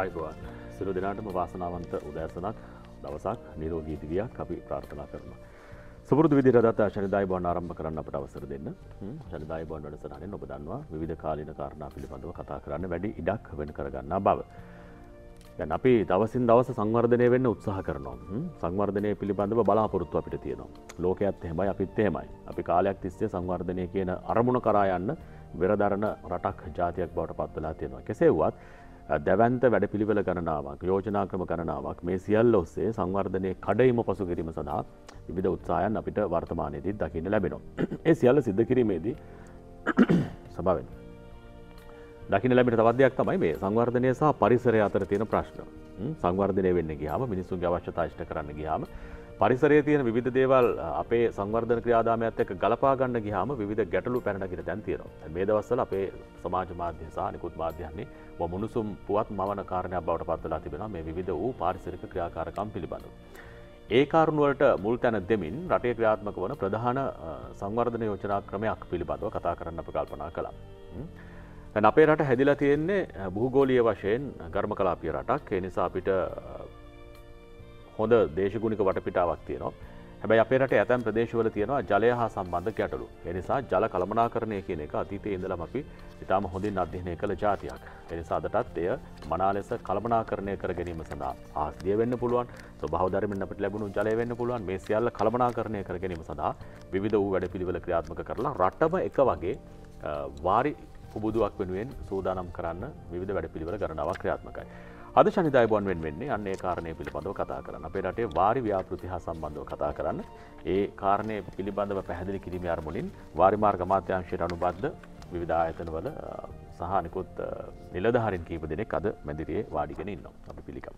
අයිබවන් සිරු දෙනාටම වාසනාවන්ත උදෑසනක් දවසක් නිරෝගී දිවියක් අපි ප්‍රාර්ථනා කරන. සුපුරදු විදි රදත් ශනිදායි බොන් ආරම්භ කරන්න අපට අවසර දෙන්න ශනිදායි බොන් වැඩසටහනෙන් ඔබ දන්නවා විධ කාලීන කාරණා පිළිබඳව කතා කරන්න වැඩි ඉඩක් වෙන කරගන්න බව. දැන් අපි දවසින් දවස සංවර්ධනය වෙන්න උත්සාහ කරනවා සංවර්ධනය පිළිබඳව බලාපොරොත්තු අපිට තියෙනවා ලෝකයත් එහෙමයි අපිත් එහෙමයි අපි කාලයක් තිස්සේ සංවර්ධනය කියන අරමුණ කරා යන්න වෙරදරන රටක් ජාතියක් බවට පත්වලා තියෙනවා කෙසේවත් දැවන්ත වැඩපිළිවෙල ගණනාවක් යෝජනා ක්‍රම ගණනාවක් මේ සියල් ඔස්සේ සංවර්ධනය කඩයිම පසු කිරීම සඳහා විධ උත්සායන් අපිට වර්තමානයේදී දකින්න ලැබෙනවා. ඒ සියල්ල සිද්ධ කිරීමේදී සභාවෙන්. දකින ලැබිට තවදයක් තමයි මේ සංවර්ධනය සහ පරිසරය අතර තියෙන ප්‍රශ්න සංවර්ධනය වෙන්න ගියාම මිනිසුන්ගේ අවශ්‍යතා ෂ්ට කරන්න ගියාම පරිසරේ තියෙන විධ දේවල් අපේ සංවර්ධන ක්‍රියාදාමයත් එක්ක ගලපාගන්න ගිහාම විධ ගැටලු පැනගිට දැන්තියනවා මේ දවස්සල අපේ සමාජ මාධ්‍ය සහ නිකුත් මාධ්‍යන්නේ මුණුසුම් පුවත් මවන කාරණයක් බවට පත්වලා තිබෙන මේ විධ වූ පාරිසරික ක්‍රියාකාරකම් පිළිබඳු. ඒ කාරණුවලට මුල් තැන දෙමින් රටේ ක්‍රියාත්මක වන ප්‍රධාන සංවර්ධන යෝජනා ක්‍රමයක් පිළිබඳව කතා කරන්න අප කල්පනා කළා. අපේ රට හැදිලා තියෙන්නේ භූගෝලිය වශයෙන් ගර්ම කලාපිය රටක් එනිසා අපිට හොඳ දේශගුණික වටපිටාවක් තියෙනවා හැබැයි අපේට ඇතැම් ප්‍රදේශවල තියෙනවා ජලය හා සම්බන්ධ ගැටලු එනිසා ජල කළමනාකරණය කියන එක අතීතය ඉඳලම අපි ඉතාම හොඳින් අධ්‍යනය කළ ජාතියක් එනිසා අදටත් එය මනාලෙස කළමනාකරණය කර ගැනීම සඳහා ආස්දිය වෙන්න පුළුවන් ස්වභාවධරමෙන් අපට ලැබුණු ජලය වෙන්න පුළුවන් මේ සියල්ල කළමනාකරණය කර ගැනීම සඳහා විධ වූ වැඩ පිළිවෙල ක්‍රියාත්මක කරලා රට්ටම එක වගේ වාරි පුබුදුවක් වෙනුවෙන් සූදානම් කරන්න විධ වැඩ පිළිවල කරනාවක් ක්‍රියාත්මකයි. අද ශනිදායිබොන්වෙන් වෙන්නේ අන්නේ කාරණය පිළිබඳව කතා කරන්න අපේ රටේ වාරි ව්‍යාපෘති හා සම්බන්ධව කතා කරන්න ඒ කාරණය පිළිබඳව පැහැදිලි කිරීම අරමුලින් වාරිමාර්ග මාත්‍යංශයට අනුබද්ධ විවිධායතනවල සහනිකුත් නිලධහරින් කීප දෙනෙක් අද මැදිරේ වාඩිගෙන ඉන්නවා අපි පිළිකම.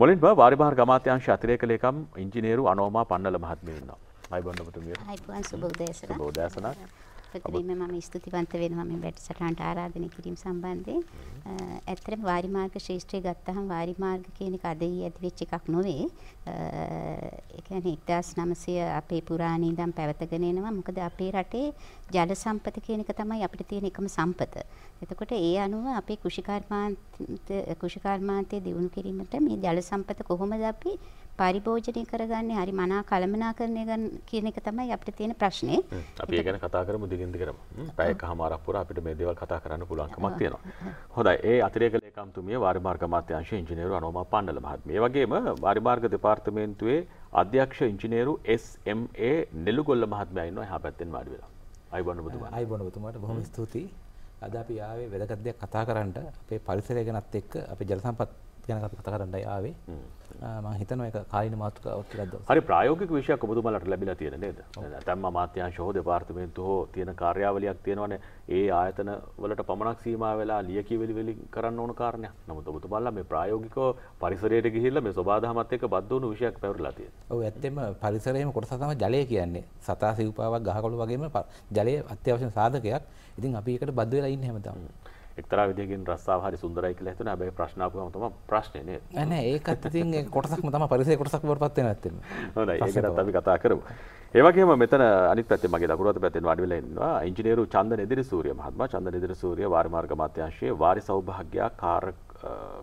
බොලින් වාරිභාර ගමාත්‍යංශ අතිරේක ලේකම් ඉංජිනේරු අනෝමා පන්නල මහත්මයන්නවා. අයිබොන්නපතුමිය බෝදේශන සර්වප්‍රථමයෙන්ම මම ස්තුතිවන්ත වෙනවා මේ වැඩසටහනට ආරාධනය කිරීම සම්බන්ධයෙන්. ඇත්තටම වාරි මාර්ග ශ්‍රේෂ්ඨය ගත්තහම වාරි මාර්ග කියන එක අද ඊ ඇති වෙච්ච එකක් නොවේ. ඒ කියන්නේ 1900 අපේ පුරාණේ ඉඳන් පැවතගෙන එනවා. මොකද අපේ රටේ ජල සම්පත කියන එක තමයි අපිට තියෙන එකම සම්පත. එතකොට ඒ අනුව අපේ කුෂිකර්මාන්ත කුෂිකර්මාන්තයේ දියුණු කිරීමට මේ ජල සම්පත කොහොමද අපි පරිභෝජනය කරගන්නේ හරි මනා කළමනාකරණය කියන එක තමයි අපිට තියෙන ප්‍රශ්නේ. අපි ඒ ගැන කතා කරමු දිගින් දිගටම. පැයකමාරක් පුරා අපිට මේ දේවල් කතා කරන්න පුළුවන්කමක් තියෙනවා. හොඳයි. ඒ අතිරේක ලේකම්තුමිය වාරිමාර්ග අමාත්‍යාංශයේ ඉංජිනේරු අනෝමා පාණ්ඩල මහත්මිය. ඒ වගේම වාරිමාර්ග දෙපාර්තමේන්තුවේ අධ්‍යක්ෂ ඉංජිනේරු SMA නෙළුගොල්ල මහත්මයා ඉන්නවා එහා පැත්තෙන් වාඩි වෙලා. අයබෝන ඔබතුමා. අයබෝන ඔබතුමාට බොහොම ස්තුතියි. අද අපි ආවේ වැදගත් දෙයක් කතා කරන්නට අපේ පරිසරය ගැනත් එක්ක අපේ ජල සම්පත් ගැන කතා කරන්නයි ආවේ මං හිතන එක කාලීන මාතෘකාවක් කියලා දවස. හරි ප්‍රායෝගික විෂයක් ඔබතුමාලට ලැබිලා තියෙන නේද? නැත්නම් අමාත්‍යාංශ හෝ දෙපාර්තමේන්තු හෝ තියෙන කාර්යාවලියක් තියෙනවනේ ඒ ආයතන වලට පමණක් සීමා වෙලා ලියකියවිලි වලින් කරන්න ඕන කාරණයක්. නමුත් ඔබතුමාලා මේ ප්‍රායෝගිකව පරිසරයට ගිහිල්ලා මේ සබාදහමත් එක්ක බද්ධ වුණු විෂයක් පැවරලා තියෙනවා. ඔව් ඇත්තෙම පරිසරයේම කොටස තමයි ජලය කියන්නේ. සතා සිව්පාවක් ගහකොළ වගේම ජලය අත්‍යවශ්‍ය සාධකයක්. ඉතින් අපි ඒකට බද්ධ වෙලා ඉන්නේ හැමදාම. එක්තරා විදිහකින් රස්සාව හරි සුන්දරයි කියලා හිතන හැබැයි ප්‍රශ්න ආපුවම තමයි ප්‍රශ්නේ නේද නෑ නෑ ඒකත් ඉතින් ඒ කොටසක්ම තමයි පරිසරයේ කොටසක් වරපත් වෙන ඇත්තෙම හොඳයි ඒකටත් අපි කතා කරමු ඒ වගේම මෙතන අනිත් පැත්තේ මගේ දකුණු අත පැත්තෙන් වාඩි වෙලා ඉන්නවා ඉංජිනේරු චන්දන එදිරිසූරිය මහත්මයා චන්දන එදිරිසූරිය වාරි මාර්ග මාත්‍යාංශයේ වාරි සෞභාග්‍ය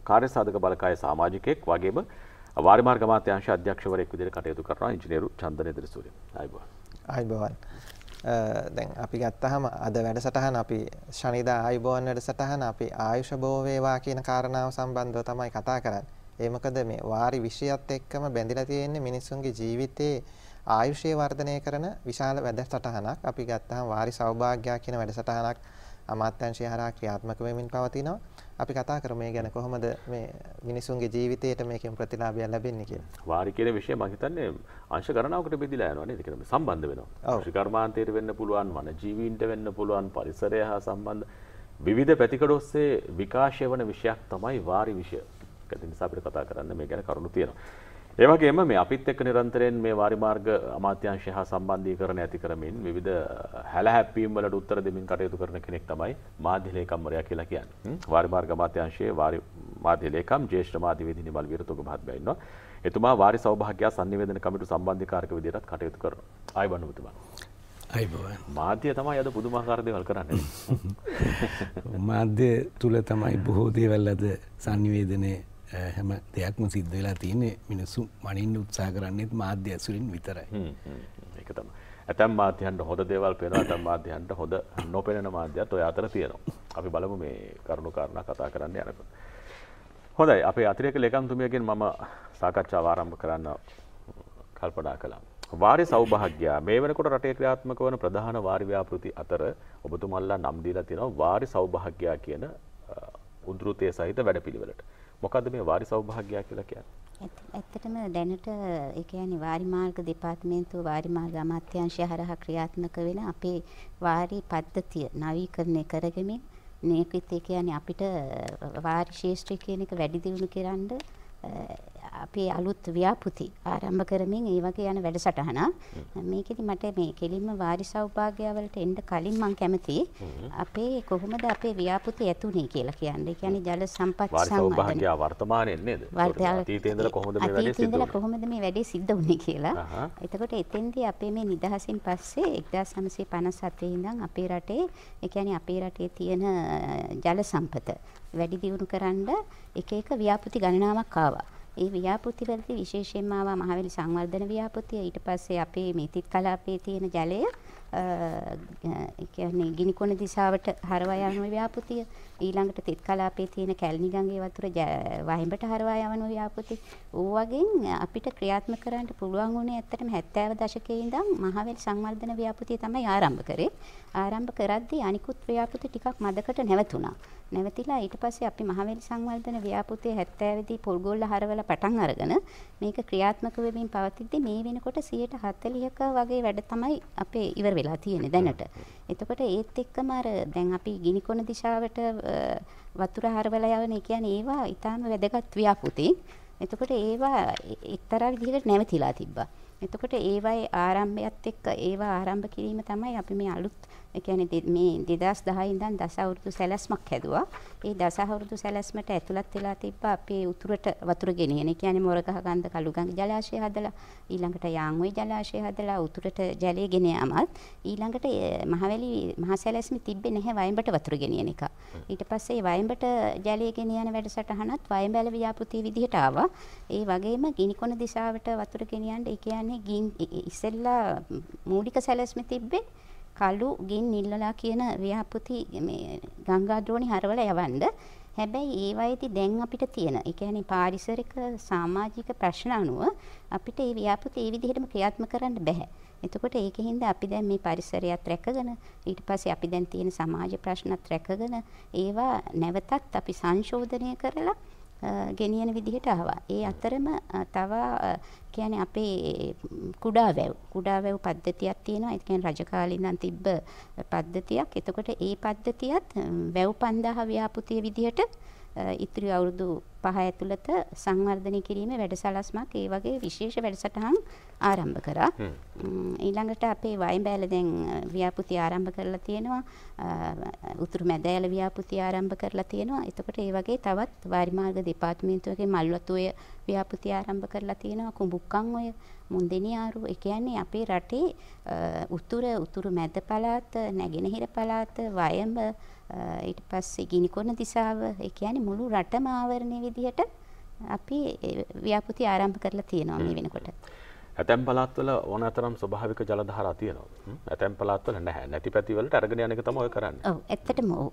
කාර්ය සාධක බලකායේ සමාජිකයෙක් වගේම වාරි මාර්ග මාත්‍යාංශ අධ්‍යක්ෂවරයෙක් විදිහට කටයුතු කරනවා ඉංජිනේරු චන්දන එදිරිසූරිය ආයිබෝන් ආයිබෝන් දැන් අපි ගත්තහම අද වැඩසටහන අපි ශනිදා ආයුබෝවන් වැඩසටහන අපි ආයුෂ භෝවේවා කියන කාරණාව සම්බන්ධව තමයි කතා කරන්නේ. ඒ මොකද මේ වාරි විෂයත් එක්කම බැඳිලා තියෙන්නේ මිනිසුන්ගේ ජීවිතයේ ආයුෂය වර්ධනය කරන විශාල වැඩසටහනක්. අපි ගත්තහම වාරි සෞභාග්‍යය කියන වැඩසටහනක් අමාත්‍යංශය හරහා ක්‍රියාත්මක වෙමින් පවතිනවා. අපි කතා කරමු මේ ගැන කොහොමද මේ මිනිසුන්ගේ ජීවිතයට මේකෙන් ප්‍රතිලාභය ලැබෙන්නේ කියලා. වාරි කියන විෂය මම හිතන්නේ අංශ ගණනාවකට බෙදලා යනවා නේද? ඒක සම්බන්ධ වෙනවා. ශිකර්මාන්තයට වෙන්න පුළුවන්, වනජීවීන්ට වෙන්න පුළුවන්, පරිසරය හා සම්බන්ධ විවිධ පැතිකඩ ඔස්සේ විකාශය වන විෂයක් තමයි වාරි විෂය. ඒක නිසා අපිට කතා කරන්න මේ ගැන කරුණු තියෙනවා. ඒවගේම මේ අපිත් එක්ක නිරන්තරයෙන් මේ වාරිමාර්ග අමාත්‍යංශය හා සම්බන්ධී කරන ඇති කරමින් විධ හැල හැපීම් වලට උත්තර දෙමින් කටයුතු කරන කෙනෙක් තමයි මාධ්‍යලේකම්වරයා කියලා කියන්න වාරිමාර්ග අමාත්‍යංශයේ මාධ්‍යලේකම් ජේෂ්ඨ මාධ්‍යවේදී නිමල් වීරතුංග මහත්මයා ඉන්නවා. එතුමා වාරි සෞභාග්‍ය සංනිවේදන කමිටු සම්බන්ධීකාරක විදිහටත් කටයුතු කරනවා. ආයි බණ්ඩුතුමා. ආයි බවන්. මාධ්‍ය තමයි අද පුදුමාකාර දේවල් කරන්නේ. මාධ්‍ය තුල තමයි බොහෝ දේවල් අද සංනිවේදනයේ හැම දෙයක්ම සිද්ධ වෙලා තියන්නේ මිනිස්සු මනින් උත්සා කරන්නෙත් මාධ්‍ය ඇසුරින් විතරයි එක තම ඇතැම් මාධ්‍යයන්ට හොඳ දේවල් පෙන ඇතම් මාධ්‍යයන්ට හොඳ නොපෙනෙන මාධ්‍යත් ඔය අතර තියෙනවා අපි බලමු මේ කරුණු කාරණ කතා කරන්න යනක හොඳයි අපේ අතිරෙක ලෙකන්තුමියගෙන් මම සාකච්ඡා ආරම්භ කරන්න කල්පනා කළා වාරි සෞභාග්‍යයා මේ වෙනකොට රටේ ක්‍රියාත්මක වන ප්‍රධාන වාරිව්‍යාපෘති අතර ඔබතුමල්ලා නම් දීලා තියෙනවා වාරි සෞභාග්‍යයා කියන උද්ෘතය සහිත වැඩපිළිවෙලට. මොකද මේ වාරි සෞභාග්‍යයක් කියලා කියන්නේ? ඇත්තටම දැනට ඒ කියන්නේ වාරි මාර්ග දෙපාර්තමේන්තුව වාරි මාර්ග අමාත්‍යාංශය හරහා ක්‍රියාත්මක වෙන අපේ වාරි පද්ධතිය නවීකරණය කරගෙමින් මේකත් ඒ කියන්නේ අපිට වාරි ශේෂ්ත්‍රය කියන එක වැඩි දියුණු කරන්න අපේ අලුත් ව්‍යාපෘති ආරම්භ කරමින් ඒ වගේ යන වැඩසටහන මේකෙදි මට මේ කෙලින්ම වාරි සෞභාග්‍යවලට එන්න කලින් මම කැමතියි අපේ කොහොමද අපේ ව්‍යාපෘති ඇතුනේ කියලා කියන්නේ. ඒ කියන්නේ ජල සම්පත් සංවර්ධන. වාරි සෞභාග්‍ය වර්තමානයේ නේද? අතීතේ ඉඳලා කොහොමද මේ වැඩේ සිද්ධ වුනේ? කොහොමද මේ වැඩේ සිද්ධ වුනේ කියලා. එතකොට එතෙන්දී අපේ මේ නිදහසින් පස්සේ 1957 ඉඳන් අපේ රටේ ඒ කියන්නේ අපේ රටේ තියෙන ජල සම්පත වැඩි දියුණු කරන්න එක එක ව්‍යාපෘති ගණනාවක් ආවා. ඒ ව්‍යාපෘතිවලදී විශේෂයෙන්ම ආවා මහවැලි සංවර්ධන ව්‍යාපෘතිය ඊට පස්සේ අපේ මෙතිත් කලාපයේ තියෙන ජලය කියන්නේ ගිනිකොන දිශාවට හරවා යන ව්‍යාපෘතිය ඊළඟට තිත් කලාපේ තියෙන කැලණි ගඟේ වතුර වහිඹට හරවා යවන ව්‍යාපෘති ඌ වගේ අපිට ක්‍රියාත්මක කරන්න පුළුවන් වුණේ ඇත්තටම 70 දශකයේ ඉඳන් මහවැලි සංවර්ධන ව්‍යාපෘතිය තමයි ආරම්භ කරේ. ආරම්භ කරද්දී අනිකුත් ව්‍යාපෘති ටිකක් මදකට නැවතුණා. නැවතිලා ඊට පස්සේ අපි මහවැලි සංවර්ධන ව්‍යාපෘතිය 70 දී පොල්ගොල්ල හරවලා පටන් අරගෙන මේක ක්‍රියාත්මක වෙමින් පවතිද්දී මේ වෙනකොට 140ක වගේ වැඩ තමයි අපේ ඉවර වෙලා තියෙන්නේ දැනට. එතකොට ඒත් එක්කම අර දැන් අපි ගිනිකොන දිශාවට වතුර හරවලා යවන ඒ කියන්නේ ඒවා ඊටාම වැදගත් ව්‍යාපෘති. එතකොට ඒවා එක්තරා විදිහකට නැවතිලා තිබ්බා. එතකොට ඒවයි ආරම්භයත් එක්ක ඒවා ආරම්භ කිරීම තමයි අපි මේ අලුත් ඒ කියන්නේ මේ 2010 ඉඳන් දස අවුරුදු සැලැස්මක් හැදුවා. ඒ දස අවුරුදු සැලැස්මට ඇතුළත් වෙලා තිබ්බ අපේ උතුරට වතුර ගෙනියන. ඒ කියන්නේ මොරගහ ගන්ධ කළුගඟ ජලාශය හදලා ඊළඟට යාංගොයි ජලාශය හදලා උතුරට ජලය ගෙන යාමත් ඊළඟට මහවැලි මහ සැලැස්මේ තිබ්බේ නැහැ වයඹට වතුර ගෙනියන එක. ඊට පස්සේ වයඹට ජලය ගෙනියන වැඩසටහනත් වයඹැල ව්‍යාපෘතිය විදිහට ආවා. ඒ වගේම ගිනිකොන දිශාවට වතුර ගෙනියන්න ඒ කියන්නේ ඉස්සෙල්ලා මූලික සැලැස්මේ තිබ්බේ කළු ගින් නිල්ලලා කියන ව්‍යාපෘති මේ ගංගා ද්‍රෝණි හරවලා යවන්න. හැබැයි ඒ වයිති දැන් අපිට තියෙන ඒ කියන්නේ පාරිසරික සමාජික ප්‍රශ්න අනුව අපිට මේ ව්‍යාපෘති ඒ විදිහටම ක්‍රියාත්මක කරන්න බෑ. එතකොට ඒකෙන්ද අපි දැන් මේ පරිසරයත් රැකගෙන ඊට පස්සේ අපි දැන් තියෙන සමාජ ප්‍රශ්නත් රැකගෙන ඒවා නැවතත් අපි සංශෝධනය කරලා ගෙනියන විදිහට ආවා. ඒ අතරම තව කියන්නේ අපේ කුඩා වැව් කුඩා වැව් පද්ධතියක් තියෙනවා. ඒ කියන්නේ රජ කාලේ ඉඳන් තිබ්බ පද්ධතියක්. එතකොට ඒ පද්ධතියත් වැව් 5000 ව්‍යාපෘතිය විදිහට ඉතිරි අවුරුදු 5 ඇතුළත සංවර්ධනය කිරීමේ වැඩසලස්මක් ඒ වගේ විශේෂ වැඩසටහන් ආරම්භ කරා. ඊළඟට අපේ වයඹෑල දැන් ව්‍යාපෘති ආරම්භ කරලා තියෙනවා. උතුරු මැදෑල ව්‍යාපෘති ආරම්භ කරලා තියෙනවා. එතකොට ඒ වගේ තවත් වාරි මාර්ග දෙපාර්තමේන්තුවගේ මල්වතු ඔය ව්‍යාපෘති ආරම්භ කරලා තියෙනවා. කුඹුක්කන් ඔය මුන්දෙනියාරු ඒ කියන්නේ අපේ රටේ උතුර උතුරු මැද පළාත, නැගෙනහිර පළාත, වයඹ ඊට පස්සේ ගිනිකොන දිසාව ඒ කියන්නේ මුළු රටම ආවරණය විදිහට අපි ව්‍යාපෘති ආරම්භ කරලා තියෙනවා මේ වෙනකොට. ඇතැම් පළාත්වල ඕනතරම් ස්වභාවික ජල ධාරා තියෙනවා. ඇතැම් පළාත්වල නැහැ. නැති පැතිවලට අරගෙන යන එක තමයි ඔය කරන්නේ. ඔව් ඇත්තටම ඔව්.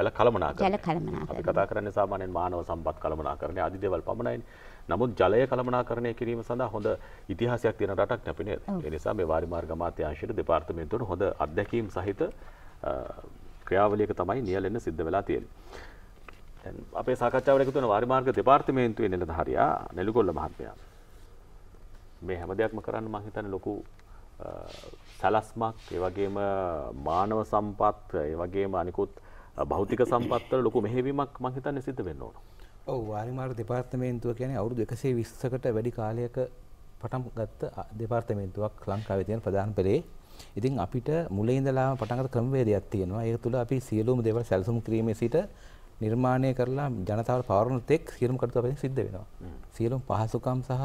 ජල කළමනාකරණය. ජල කළමනාකරණය. අපි කතා කරන්නේ සාමාන්‍යයෙන් මානව සම්පත් කළමනාකරණය ආදී දේවල් පමණයිනේ. නමුත් ජලය කළමනාකරණය කිරීම සඳහා හොඳ ඉතිහාසයක් තියෙන රටක් නැපිනේ. ඒ නිසා මේ වාරිමාර්ග අමාත්‍යාංශයේ දෙපාර්තමේන්තුවට හොඳ අත්දැකීම් සහිත ක්‍රියාවලියක තමයි නියැලෙන්න සිද්ධ වෙලා තියෙන්නේ. අපේ සාකච්ඡාවට එකතු වෙන වාරි මාර්ග දෙපාර්තමේන්තුවේ නිලධාරියා නෙළුගොල්ල මහත්මයා. මේ හැම දෙයක්ම කරන්න මම හිතන්නේ ලොකු සලස්මක් ඒ වගේම මානව සම්පත් ඒ වගේම අනිකුත් භෞතික සම්පත්වල ලොකු මෙහෙවීමක් මම හිතන්නේ සිද්ධ වෙන්න ඕන. ඔව් වාරිමාර දෙපාර්තමේන්තුව කියන්නේ අවුරුදු 120කට වැඩි කාලයක පටන් ගත්ත දෙපාර්තමේන්තුවක් ලංකාවේ තියෙන ප්‍රධාන පෙළේ ඉතින් අපිට මුලින් ඉඳලාම පටන් ගත්ත ක්‍රමවේදයක් තියෙනවා. ඒක තුළ අපි සියලුම දේවල් සැලසුම් කිරීමේ සිට නිර්මාණය කරලා ජනතාවට පවරන තෙක් සියලුම කටයුතු අපෙන් සිද්ධ වෙනවා. සියලුම පහසුකම් සහ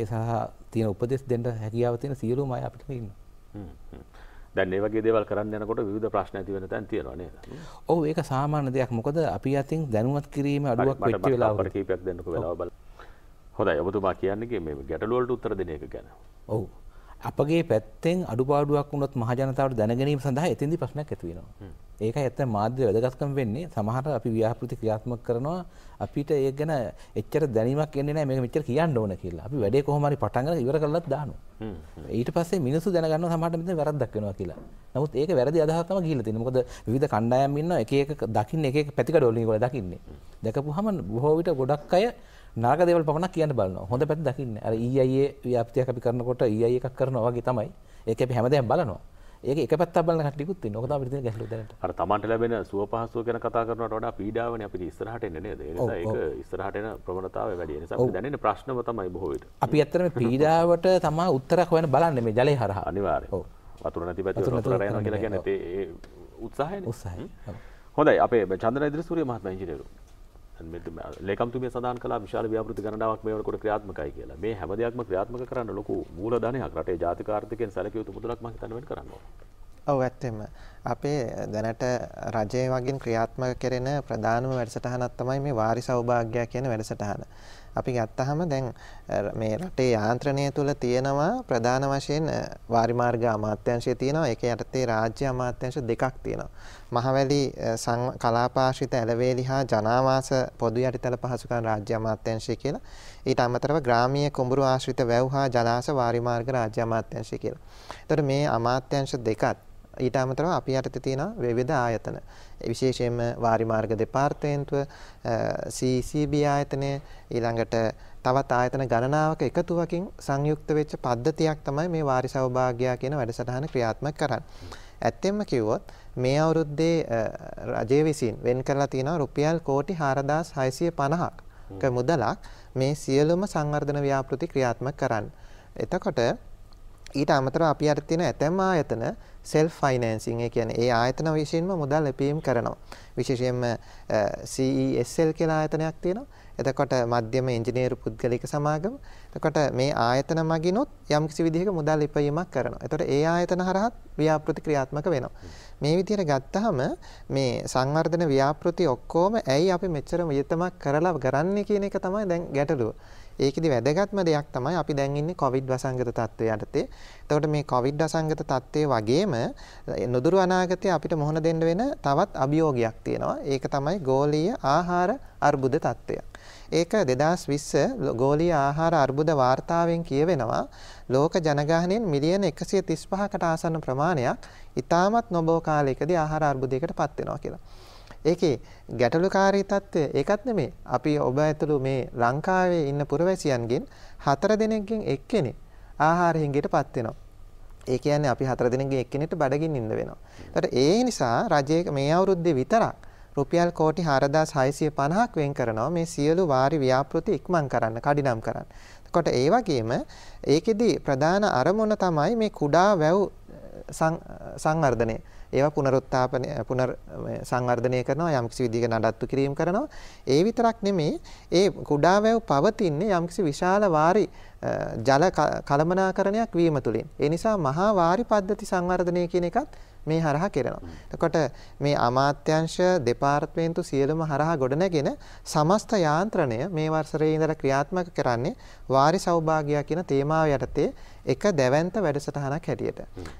ඒ සහ තියෙන උපදෙස් දෙන්න හැකියාව තියෙන සියලුම අය අපිට ඉන්නවා. දැන් ඒ වගේ දේවල් කරන්න යනකොට විවිධ ප්‍රශ්න ඇති වෙන තැන් තියෙනවා නේද? ඔව් ඒක සාමාන්‍ය දෙයක්. මොකද අපි අතින් දැනුවත් කිරීමේ අඩුවක් වෙච්ච වෙලාවකට කීපයක් දෙන්නකෝ වෙලාව බලන්න. හොඳයි ඔබතුමා කියන්නේ මේ ගැටලුවලට උත්තර දෙන එක ගැන. ඔව්. අපගේ පැත්තෙන් අඩුපාඩුවක් වුණොත් මහජනතාවට දැනගැනීම සඳහා එතෙන්දි ප්‍රශ්නයක් ඇති වෙනවා. ඒකයි ඇත්තට මාධ්‍ය වැදගත්කම වෙන්නේ. සමහර අපි ව්‍යාපෘති ක්‍රියාත්මක කරනවා අපිට ඒක ගැන එච්චර දැනීමක් එන්නේ නැහැ මේක මෙච්චර කියන්න ඕන කියලා. අපි වැඩේ කොහොම හරි පටන් ගන්න ඉවර කරලත් දානවා. ඊට පස්සේ මිනිස්සු දැනගන්නවා සමහරට මෙතන වැරද්දක් වෙනවා කියලා. නමුත් ඒක වැරදි අදහසක් තමයි ගිහිල්ලා තියෙන්නේ. මොකද විවිධ කණ්ඩායම් ඉන්නවා එක එක දකින්න එක එක පැතිකඩ වලින් ඒගොල්ලෝ දකින්නේ. දැකපුවාම බොහෝ විට ගොඩක් අය නාග දේවල් පමණක් කියන්න බලනවා. හොඳ පැත්ත දකින්න. අර ඊයේ e ව්‍යාප්තියක් අපි කරනකොට ඊයේ e එකක් කරනවා වගේ තමයි. ඒක අපි හැමදේම බලනවා. ඒක එක පැත්තක් බලන කට්ටියකුත් ඉන්නවා. ඔක තමයි අපිට තියෙන ගැටලුව දැනට. අර තමන්ට ලැබෙන සුව පහසුව ගැන කතා කරනවට වඩා පීඩාවනේ අපිට ඉස්සරහට එන්නේ නේද? ඒ නිසා ඒක ඉස්සරහට එන ප්‍රවණතාවය වැඩි. ඒ නිසා අපිට දැනෙන ප්‍රශ්නම තමයි බොහෝ විට. අපි ඇත්තටම පීඩාවට තමයි උත්තරයක් හොයන්න බලන්නේ මේ ජලය හරහා. අනිවාර්යයෙන්. ඔව්. වතුර නැති පැත්තට වතුර යනවා කියලා කියන්නේ ඒ උත්සාහයනේ. උත්සාහය. හොඳයි. අපේ චන්දන ඉදිරිසූරිය මහත්මයා ඉංජිනේරු. ලේකම්තුමිය සඳහන් කළා විශාල ව්‍යාපෘති ගණනාවක් මේ වෙනකොට ක්‍රියාත්මකයි කියලා. මේ හැම දෙයක්ම ක්‍රියාත්මක කරන්න ලොකු මූලධනයක් රටේ ජාතික ආර්ථිකයෙන් සැලකිය යුතු මුදලක් මම හිතන්නේ වෙන කරන්න ඕනේ. ඔව් ඇත්තෙම අපේ දැනට රජය වගින් ක්‍රියාත්මක කරන ප්‍රධානම වැඩසටහනක් තමයි මේ වාරි සෞභාග්‍යය කියන වැඩසටහන. අපි ගත්තහම දැන් මේ රටේ යාන්ත්‍රණය තුළ තියෙනවා ප්‍රධාන වශයෙන් වාරිමාර්ග අමාත්‍යංශය තියෙනවා ඒක යටතේ රාජ්‍ය අමාත්‍යංශ දෙකක් තියෙනවා. මහවැලි කලාපාශ්‍රිත ඇලවේලි හා ජනාවාස පොදු යටිතල පහසුකම් රාජ්‍ය අමාත්‍යංශය කියලා. ඊට අමතරව ග්‍රාමීය කුඹුරු ආශ්‍රිත වැව් හා ජලාශ වාරිමාර්ග රාජ්‍ය අමාත්‍යංශය කියලා. එතකොට මේ අමාත්‍යංශ දෙකත් ඊට අමතරව අපි යටතේ තියෙන විවිධ ආයතන විශේෂයෙන්ම වාරි මාර්ග දෙපාර්තමේන්තුව CCB ආයතනය ඊළඟට තවත් ආයතන ගණනාවක එකතුවකින් සංයුක්ත වෙච්ච පද්ධතියක් තමයි මේ වාරි සෞභාග්‍යය කියන වැඩසටහන ක්‍රියාත්මක කරන්නේ. ඇත්තෙන්ම කිව්වොත් මේ අවුරුද්දේ රජය විසින් වෙන් කරලා තියෙනවා රුපියල් කෝටි 4650ක මුදලක් මේ සියලුම සංවර්ධන ව්‍යාපෘති ක්‍රියාත්මක කරන්න. එතකොට ඊට අමතරව අපි අර තියෙන ඇතැම් ආයතන self financing ඒ කියන්නේ ඒ ආයතන විශේෂයෙන්ම මුදල් එපීම් කරනවා විශේෂයෙන්ම CESL කියලා ආයතනයක් තියෙනවා එතකොට මධ්‍යම ඉංජිනේරු පුද්ගලික සමාගම. එතකොට මේ ආයතන මගිනුත් යම්කිසි විදිහක මුදල් ඉපයීමක් කරනවා. එතකොට ඒ ආයතන හරහත් ව්‍යාපෘති ක්‍රියාත්මක වෙනවා. මේ විදිහට ගත්තහම මේ සංවර්ධන ව්‍යාපෘති ඔක්කොම ඇයි අපි මෙච්චර වියතමක් කරලා කරන්නේ කියන එක තමයි දැන් ගැටලුව. ඒකෙදි වැදගත්ම දෙයක් තමයි අපි දැන් ඉන්නේ කොවිඩ් වසංගත තත්ත්වයේ යටතේ. එතකොට මේ කොවිඩ් වසංගත තත්ත්වයේ වගේම නොදුරු අනාගතයේ අපිට මුහුණ දෙන්න වෙන තවත් අභියෝගයක් තියෙනවා. ඒක තමයි ගෝලීය ආහාර අර්බුද තත්ත්වය. ඒක 2020 ගෝලීය ආහාර අර්බුද වාර්තාවෙන් කියවෙනවා ලෝක ජනගහනයෙන් මිලියන 135කට ආසන්න ප්‍රමාණයක් ඊටමත් නොබෝ කාලයකදී ආහාර අර්බුදයකට පත් වෙනවා කියලා. ඒකේ ගැටලුකාරී తত্ত্বය ඒකත් නෙමෙයි. අපි ඔබ ඇතුළු මේ ලංකාවේ ඉන්න පුරවැසියන්ගෙන් හතර දෙනෙක්ගෙන් එක්කෙනෙක් ආහාර හිඟයටපත් වෙනවා. ඒ කියන්නේ අපි හතර දෙනෙක්ගෙන් එක්කෙනෙක්ට බඩගින් ඉන්න වෙනවා. ඒකට ඒ නිසා රජයේ මේ අවුරුද්දේ විතරක් රුපියල් කෝටි 4650ක් වෙන් කරනවා මේ සියලු වාරි ව්‍යාපෘති ඉක්මන් කරන්න, කඩිනම් කරන්න. එතකොට ඒ වගේම ඒකෙදි ප්‍රධාන අරමුණ තමයි මේ කුඩා වැව් සංවර්ධනය. ඒවා පුනරුත්ථාපනය පුනර් සංවර්ධනය කරනවා යම්කිසි විදිහක නඩත්තු කිරීම කරනවා. ඒ විතරක් නෙමේ ඒ කුඩා වැව් පවතින්නේ යම්කිසි විශාල වාරි ජල කළමනාකරණයක් වීම තුළින්. ඒ නිසා මහා වාරි පද්ධති සංවර්ධනය කියන එකත් මේ හරහා කෙරෙනවා. එතකොට මේ අමාත්‍යංශ දෙපාර්තමේන්තු සියලුම හරහා ගොඩනැගෙන සමස්ත යාන්ත්‍රණය මේ වසරේ ඉඳලා ක්‍රියාත්මක කරන්නේ වාරි සෞභාග්‍යය කියන තේමාව යටතේ එක දැවැන්ත වැඩසටහනක් හැටියට.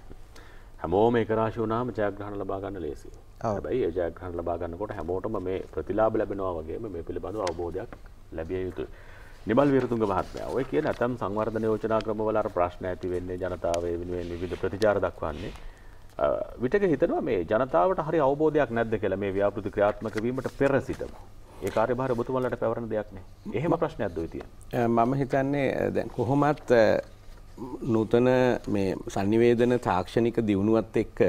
හැමෝම එක රාශි වුණාම ජයග්‍රහණ ලබා ගන්න ලේසි. හැබැයි ඒ ජයග්‍රහණ ලබා ගන්නකොට හැමෝටම මේ ප්‍රතිලාභ ලැබෙනවා වගේම මේ පිළිබඳව අවබෝධයක් ලැබිය යුතුයි. නිමල් විරතුංග මහත්මයා ඔය කියන ඇතම් සංවර්ධන යෝජනා ක්‍රමවල අර ප්‍රශ්න ඇති වෙන්නේ ජනතාවේ වෙනුවෙන් විවිධ ප්‍රතිචාර දක්වන්නේ. විටක හිතනවා මේ ජනතාවට හරි අවබෝධයක් නැද්ද කියලා මේ ව්‍යාපෘති ක්‍රියාත්මක වීමට පෙර සිටම. ඒ කාර්යභාරය ඔබතුමාලට පැවරන දෙයක් නේ. එහෙම ප්‍රශ්නයක් දොයි තියෙන්නේ. මම හිතන්නේ දැන් කොහොමත් නූතන මේ සනිවේදන තාක්ෂණික දියුණුවත් එක්ක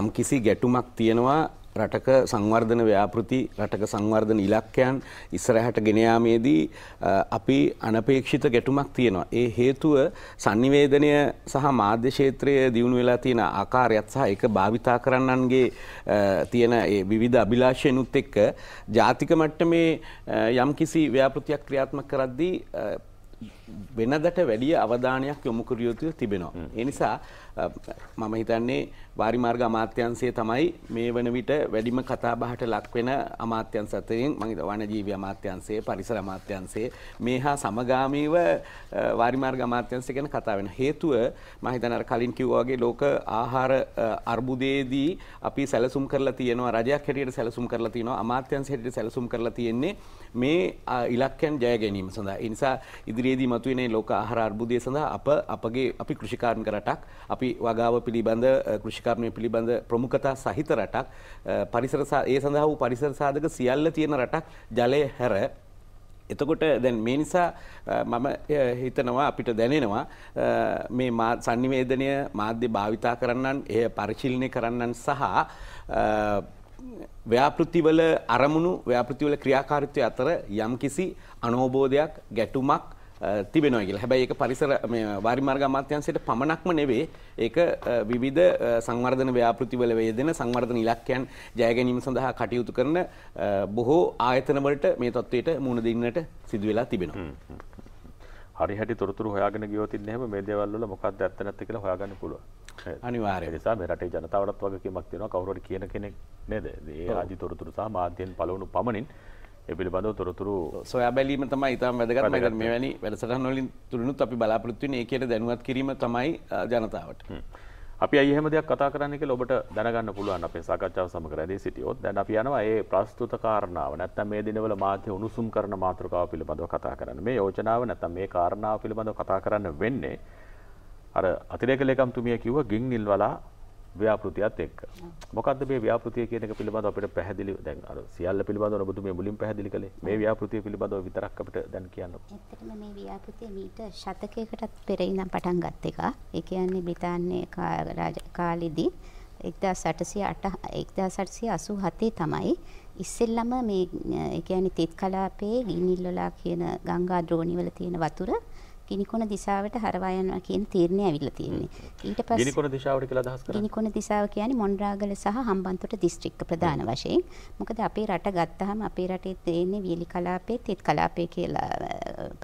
යම් කිසි ගැටුමක් තියෙනවා රටක සංවර්ධන ව්‍යාපෘති රටක සංවර්ධන ඉලක්කයන් ඉස්සරහට ගෙනයාමේදී අපි අනපේක්ෂිත ගැටුමක් තියෙනවා. ඒ හේතුව සංනිවේදනය සහ මාධ්‍යශේත්‍රය දියුණු වෙලා තියෙන ආකාරයත් සහ එක භාවිතා කරන්නන්ගේ තියෙන විවිධ අභිලාශයනුත් එක්ක ජාතික මට්ට මේ යම් කිසි ව්‍යාපෘතියක් ක්‍රියාත්ම කරද්දී වෙනදට වැඩිය අවධානයක් යොමු කර යුතුව තිබෙනවා. එනිසා මම හිතන්නේ වාරිමාර්ග අමාත්‍යන්සේ තමයි මේ වන විට වැඩිම කතාබහට ලක්වෙන අමාත්‍යන් සතයෙන් මගේ වනජීවි අමාත්‍යන්සේ පරිසර අමාත්‍යන්සේ මේ හා සමගාමීව වාරිමාර්ග අමාත්‍යන්සේ ගැන කතාවෙන හේතුව මහිතනර කලින් කිව්වාගේ ලෝක ආහාර අර්බුදයේදී අපි සැලසුම් කරලා තියෙනවා රජයක් හැටියට සැලසුම් කරලා තියෙනවා අමාත්‍යන්ස හැටියට සැලසුම් කරලා තියෙන්නේ මේ ඉලක්කයන් ජය ගැනීම සඳහා ඒ නිසා ඉදිරියේදී මතුවෙන ලෝක ආහාර අර්බුදය සඳහා අප අපගේ අපි කෘෂිකාර්මික රටක් අපි අපි වගාව පිළිබඳ කෘෂිකාරණය පිළිබඳ ප්‍රමුඛතා සහිත රටක් පරිසර ඒ සඳහා වූ පරිසර සාධක සියල්ල තියෙන රටක් ජලය හැර එතකොට දැන් මේ නිසා මම හිතනවා අපිට දැනෙනවා මේ සන්නිවේදනය මාධ්‍ය භාවිතා කරන්නන් එය පරිශිල්නය කරන්නන් සහ ව්‍යාපෘතිවල අරමුණු ව්‍යාපෘතිවල ක්‍රියාකාරිත්වය අතර යම්කිසි අනෝබෝධයක් ගැටුමක් තිබෙනවා කියලා. හැබැයි ඒක පරිසර මේ වාරි මාර්ග අමාත්‍යාංශයට පමණක්ම නෙවෙයි. ඒක විවිධ සංවර්ධන ව්‍යාපෘතිවල වේදෙන සංවර්ධන ඉලක්කයන් ජය ගැනීම සඳහා කටයුතු කරන බොහෝ ආයතන වලට මේ තත්වයට මුහුණ දෙන්නට සිදු වෙලා තිබෙනවා. හරි හැටි තොරතුරු හොයාගෙන ගියොත් ඉන්න හැම මේ දේවල් වල මොකක්ද ඇත්ත නැත්ද කියලා හොයාගන්න පුළුවන්. අනිවාර්යයෙන්. ඒ නිසා මේ රටේ ජනතාවටත් වගකීමක් තියෙනවා කවුරු හරි කියන කෙනෙක් නේද? ඒ ආදි තොරතුරු සහ මාධ්‍යයෙන් පළවුණු පමණින් එපිළි බඳව තොරතුරු සොයා බැලීම තමයි ඉතාම වැදගත් මග මෙවැනි වැඩසටහන් වලින් තුළනුත් අපි බලාපොරොත්තුවෙන ඒකට දැනුවත් කිරීම තමයි ජනතාවට. අපි අයහම දෙයක් කතා කරන්නෙක ඔබට දැනගන්න පුළුවන් අපේ සාකච්ඡාව සමකරදී සිටියොත් දැන් අපි යනවා ඒ ප්‍රස්තුත කාරණාව නැත්තම් මේ දිනවල මාධ්‍ය උණුසුම් කරන මාතෘකාව පිළිබඳව කතා කරන්න මේ යෝජනාව නැත්තම් මේ කාරණාව පිළිබඳව කතා කරන්න වෙන්නේ අර අතිරේක ලේකම්තුමිය කිව්ව ගින්නිල් වලා ව්‍යාපෘතියත් එක් මොකද මේ ව්‍යාපෘතිය කියනක පිළිබඳ අපට පැහදිලි දැන් අර සියල්ල පිළිබඳ ඔබතු මේ මුලින් පැහදිලි කළේ මේ ව්‍යාපෘතිය පිළිබඳව විතරක් අපිට දැන් කියන්න. ඇත්තටම මේ ව්‍යාපෘතිය මීට ශතකයකටත් පෙර ඉඳන් පටන් ගත් එක. ඒ කියන්නේ බ්‍රිතාන්‍ය කාලෙදී 1808 1887 තමයි ඉස්සෙල්ලම මේ ඒ කියන්නේ තෙත් කලාපයේ ගිනිල්ලලා කියන ගංගා ද්‍රෝණිවල තියෙන වතුර ගිනිකොන දිශාවට හරවා යනවා කියන තීරණය ඇවිල්ලා තියෙන්නේ. ඊට පස්සේ ගිනිකොන දිශාවට කියලා අදහස් කරන්නේ ගිනිකොන දිශාව කියන්නේ මොණරාගල සහ හම්බන්තොට දිස්ත්‍රික්ක ප්‍රධාන වශයෙන්. මොකද අපේ රට ගත්තාම අපේ රටේ තියෙන්නේ වීලි කලාපේ, තෙත් කලාපේ කියලා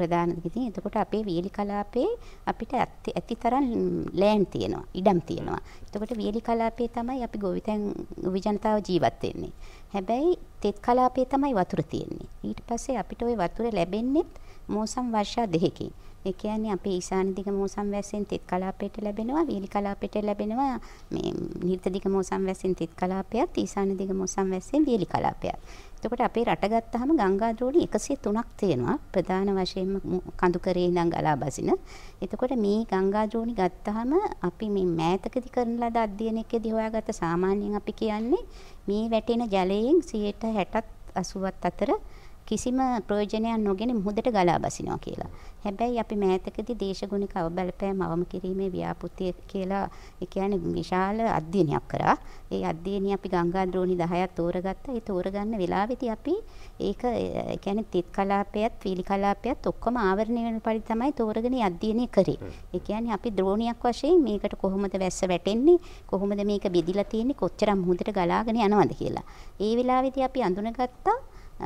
ප්‍රධාන ඉතින් එතකොට අපේ වීලි කලාපේ අපිට ඇති තරම් ලෑන්ඩ් තියෙනවා, ඉඩම් තියෙනවා. එතකොට වීලි කලාපේ තමයි අපි ගොවිතැන් ගොවි ජනතාව ජීවත් වෙන්නේ. හැබැයි තෙත් කලාපේ තමයි වතුර තියෙන්නේ. ඊට පස්සේ අපිට ওই වතුර ලැබෙන්නේ මෝසම් වර්ෂා දෙකකින්. ඒ කියන්නේ අපේ ඊශාන දිග මෝසම් වැස්සෙන් තෙත් කලාපයට ලැබෙනවා, වීලි කලාපයට ලැබෙනවා. මේ නිර්ත දිග මෝසම් වැස්සෙන් තෙත් කලාපයත්, ඊශාන දිග මෝසම් වැස්සෙන් වීලි කලාපයත්. එතකොට අපේ රට ගත්තාම ගංගා දෝණි 103ක් තියෙනවා. ප්‍රධාන වශයෙන්ම කඳුකරේ ඉඳන් ගලා බසින. එතකොට මේ ගංගා දෝණි ගත්තාම අපි මේ මෑතකදී කරන ලද අධ්‍යයනයකදී හොයාගත්ත සාමාන්‍යයෙන් අපි කියන්නේ මේ වැටෙන ජලයෙන් 60ත් 80ත් අතර කිසිම ප්‍රයෝජනයක් නොගෙන මුහුදට ගලා බසිනවා කියලා. හැබැයි අපි මෑතකදී දේශගුණික අවබලපෑම් අවම කිරීමේ ව්‍යාපෘතිය කියලා ඒ කියන්නේ විශාල අධ්‍යයනයක් කරා. ඒ අධ්‍යයනය අපි ගංගා ද්‍රෝණි 10ක් තෝරගත්තා. ඒ තෝරගන්න වෙලාවෙදී අපි ඒක ඒ කියන්නේ තිත් කලාපයත් පීලි කලාපයත් ඔක්කොම ආවරණය වෙන පරිදි තමයි තෝරගෙන අධ්‍යයනය කරේ. ඒ කියන්නේ අපි ද්‍රෝණියක් වශයෙන් මේකට කොහොමද වැස්ස වැටෙන්නේ? කොහොමද මේක බෙදිලා තියෙන්නේ? කොච්චර මුහුදට ගලාගෙන යනවද කියලා. ඒ වෙලාවෙදී අපි අඳුනගත්තා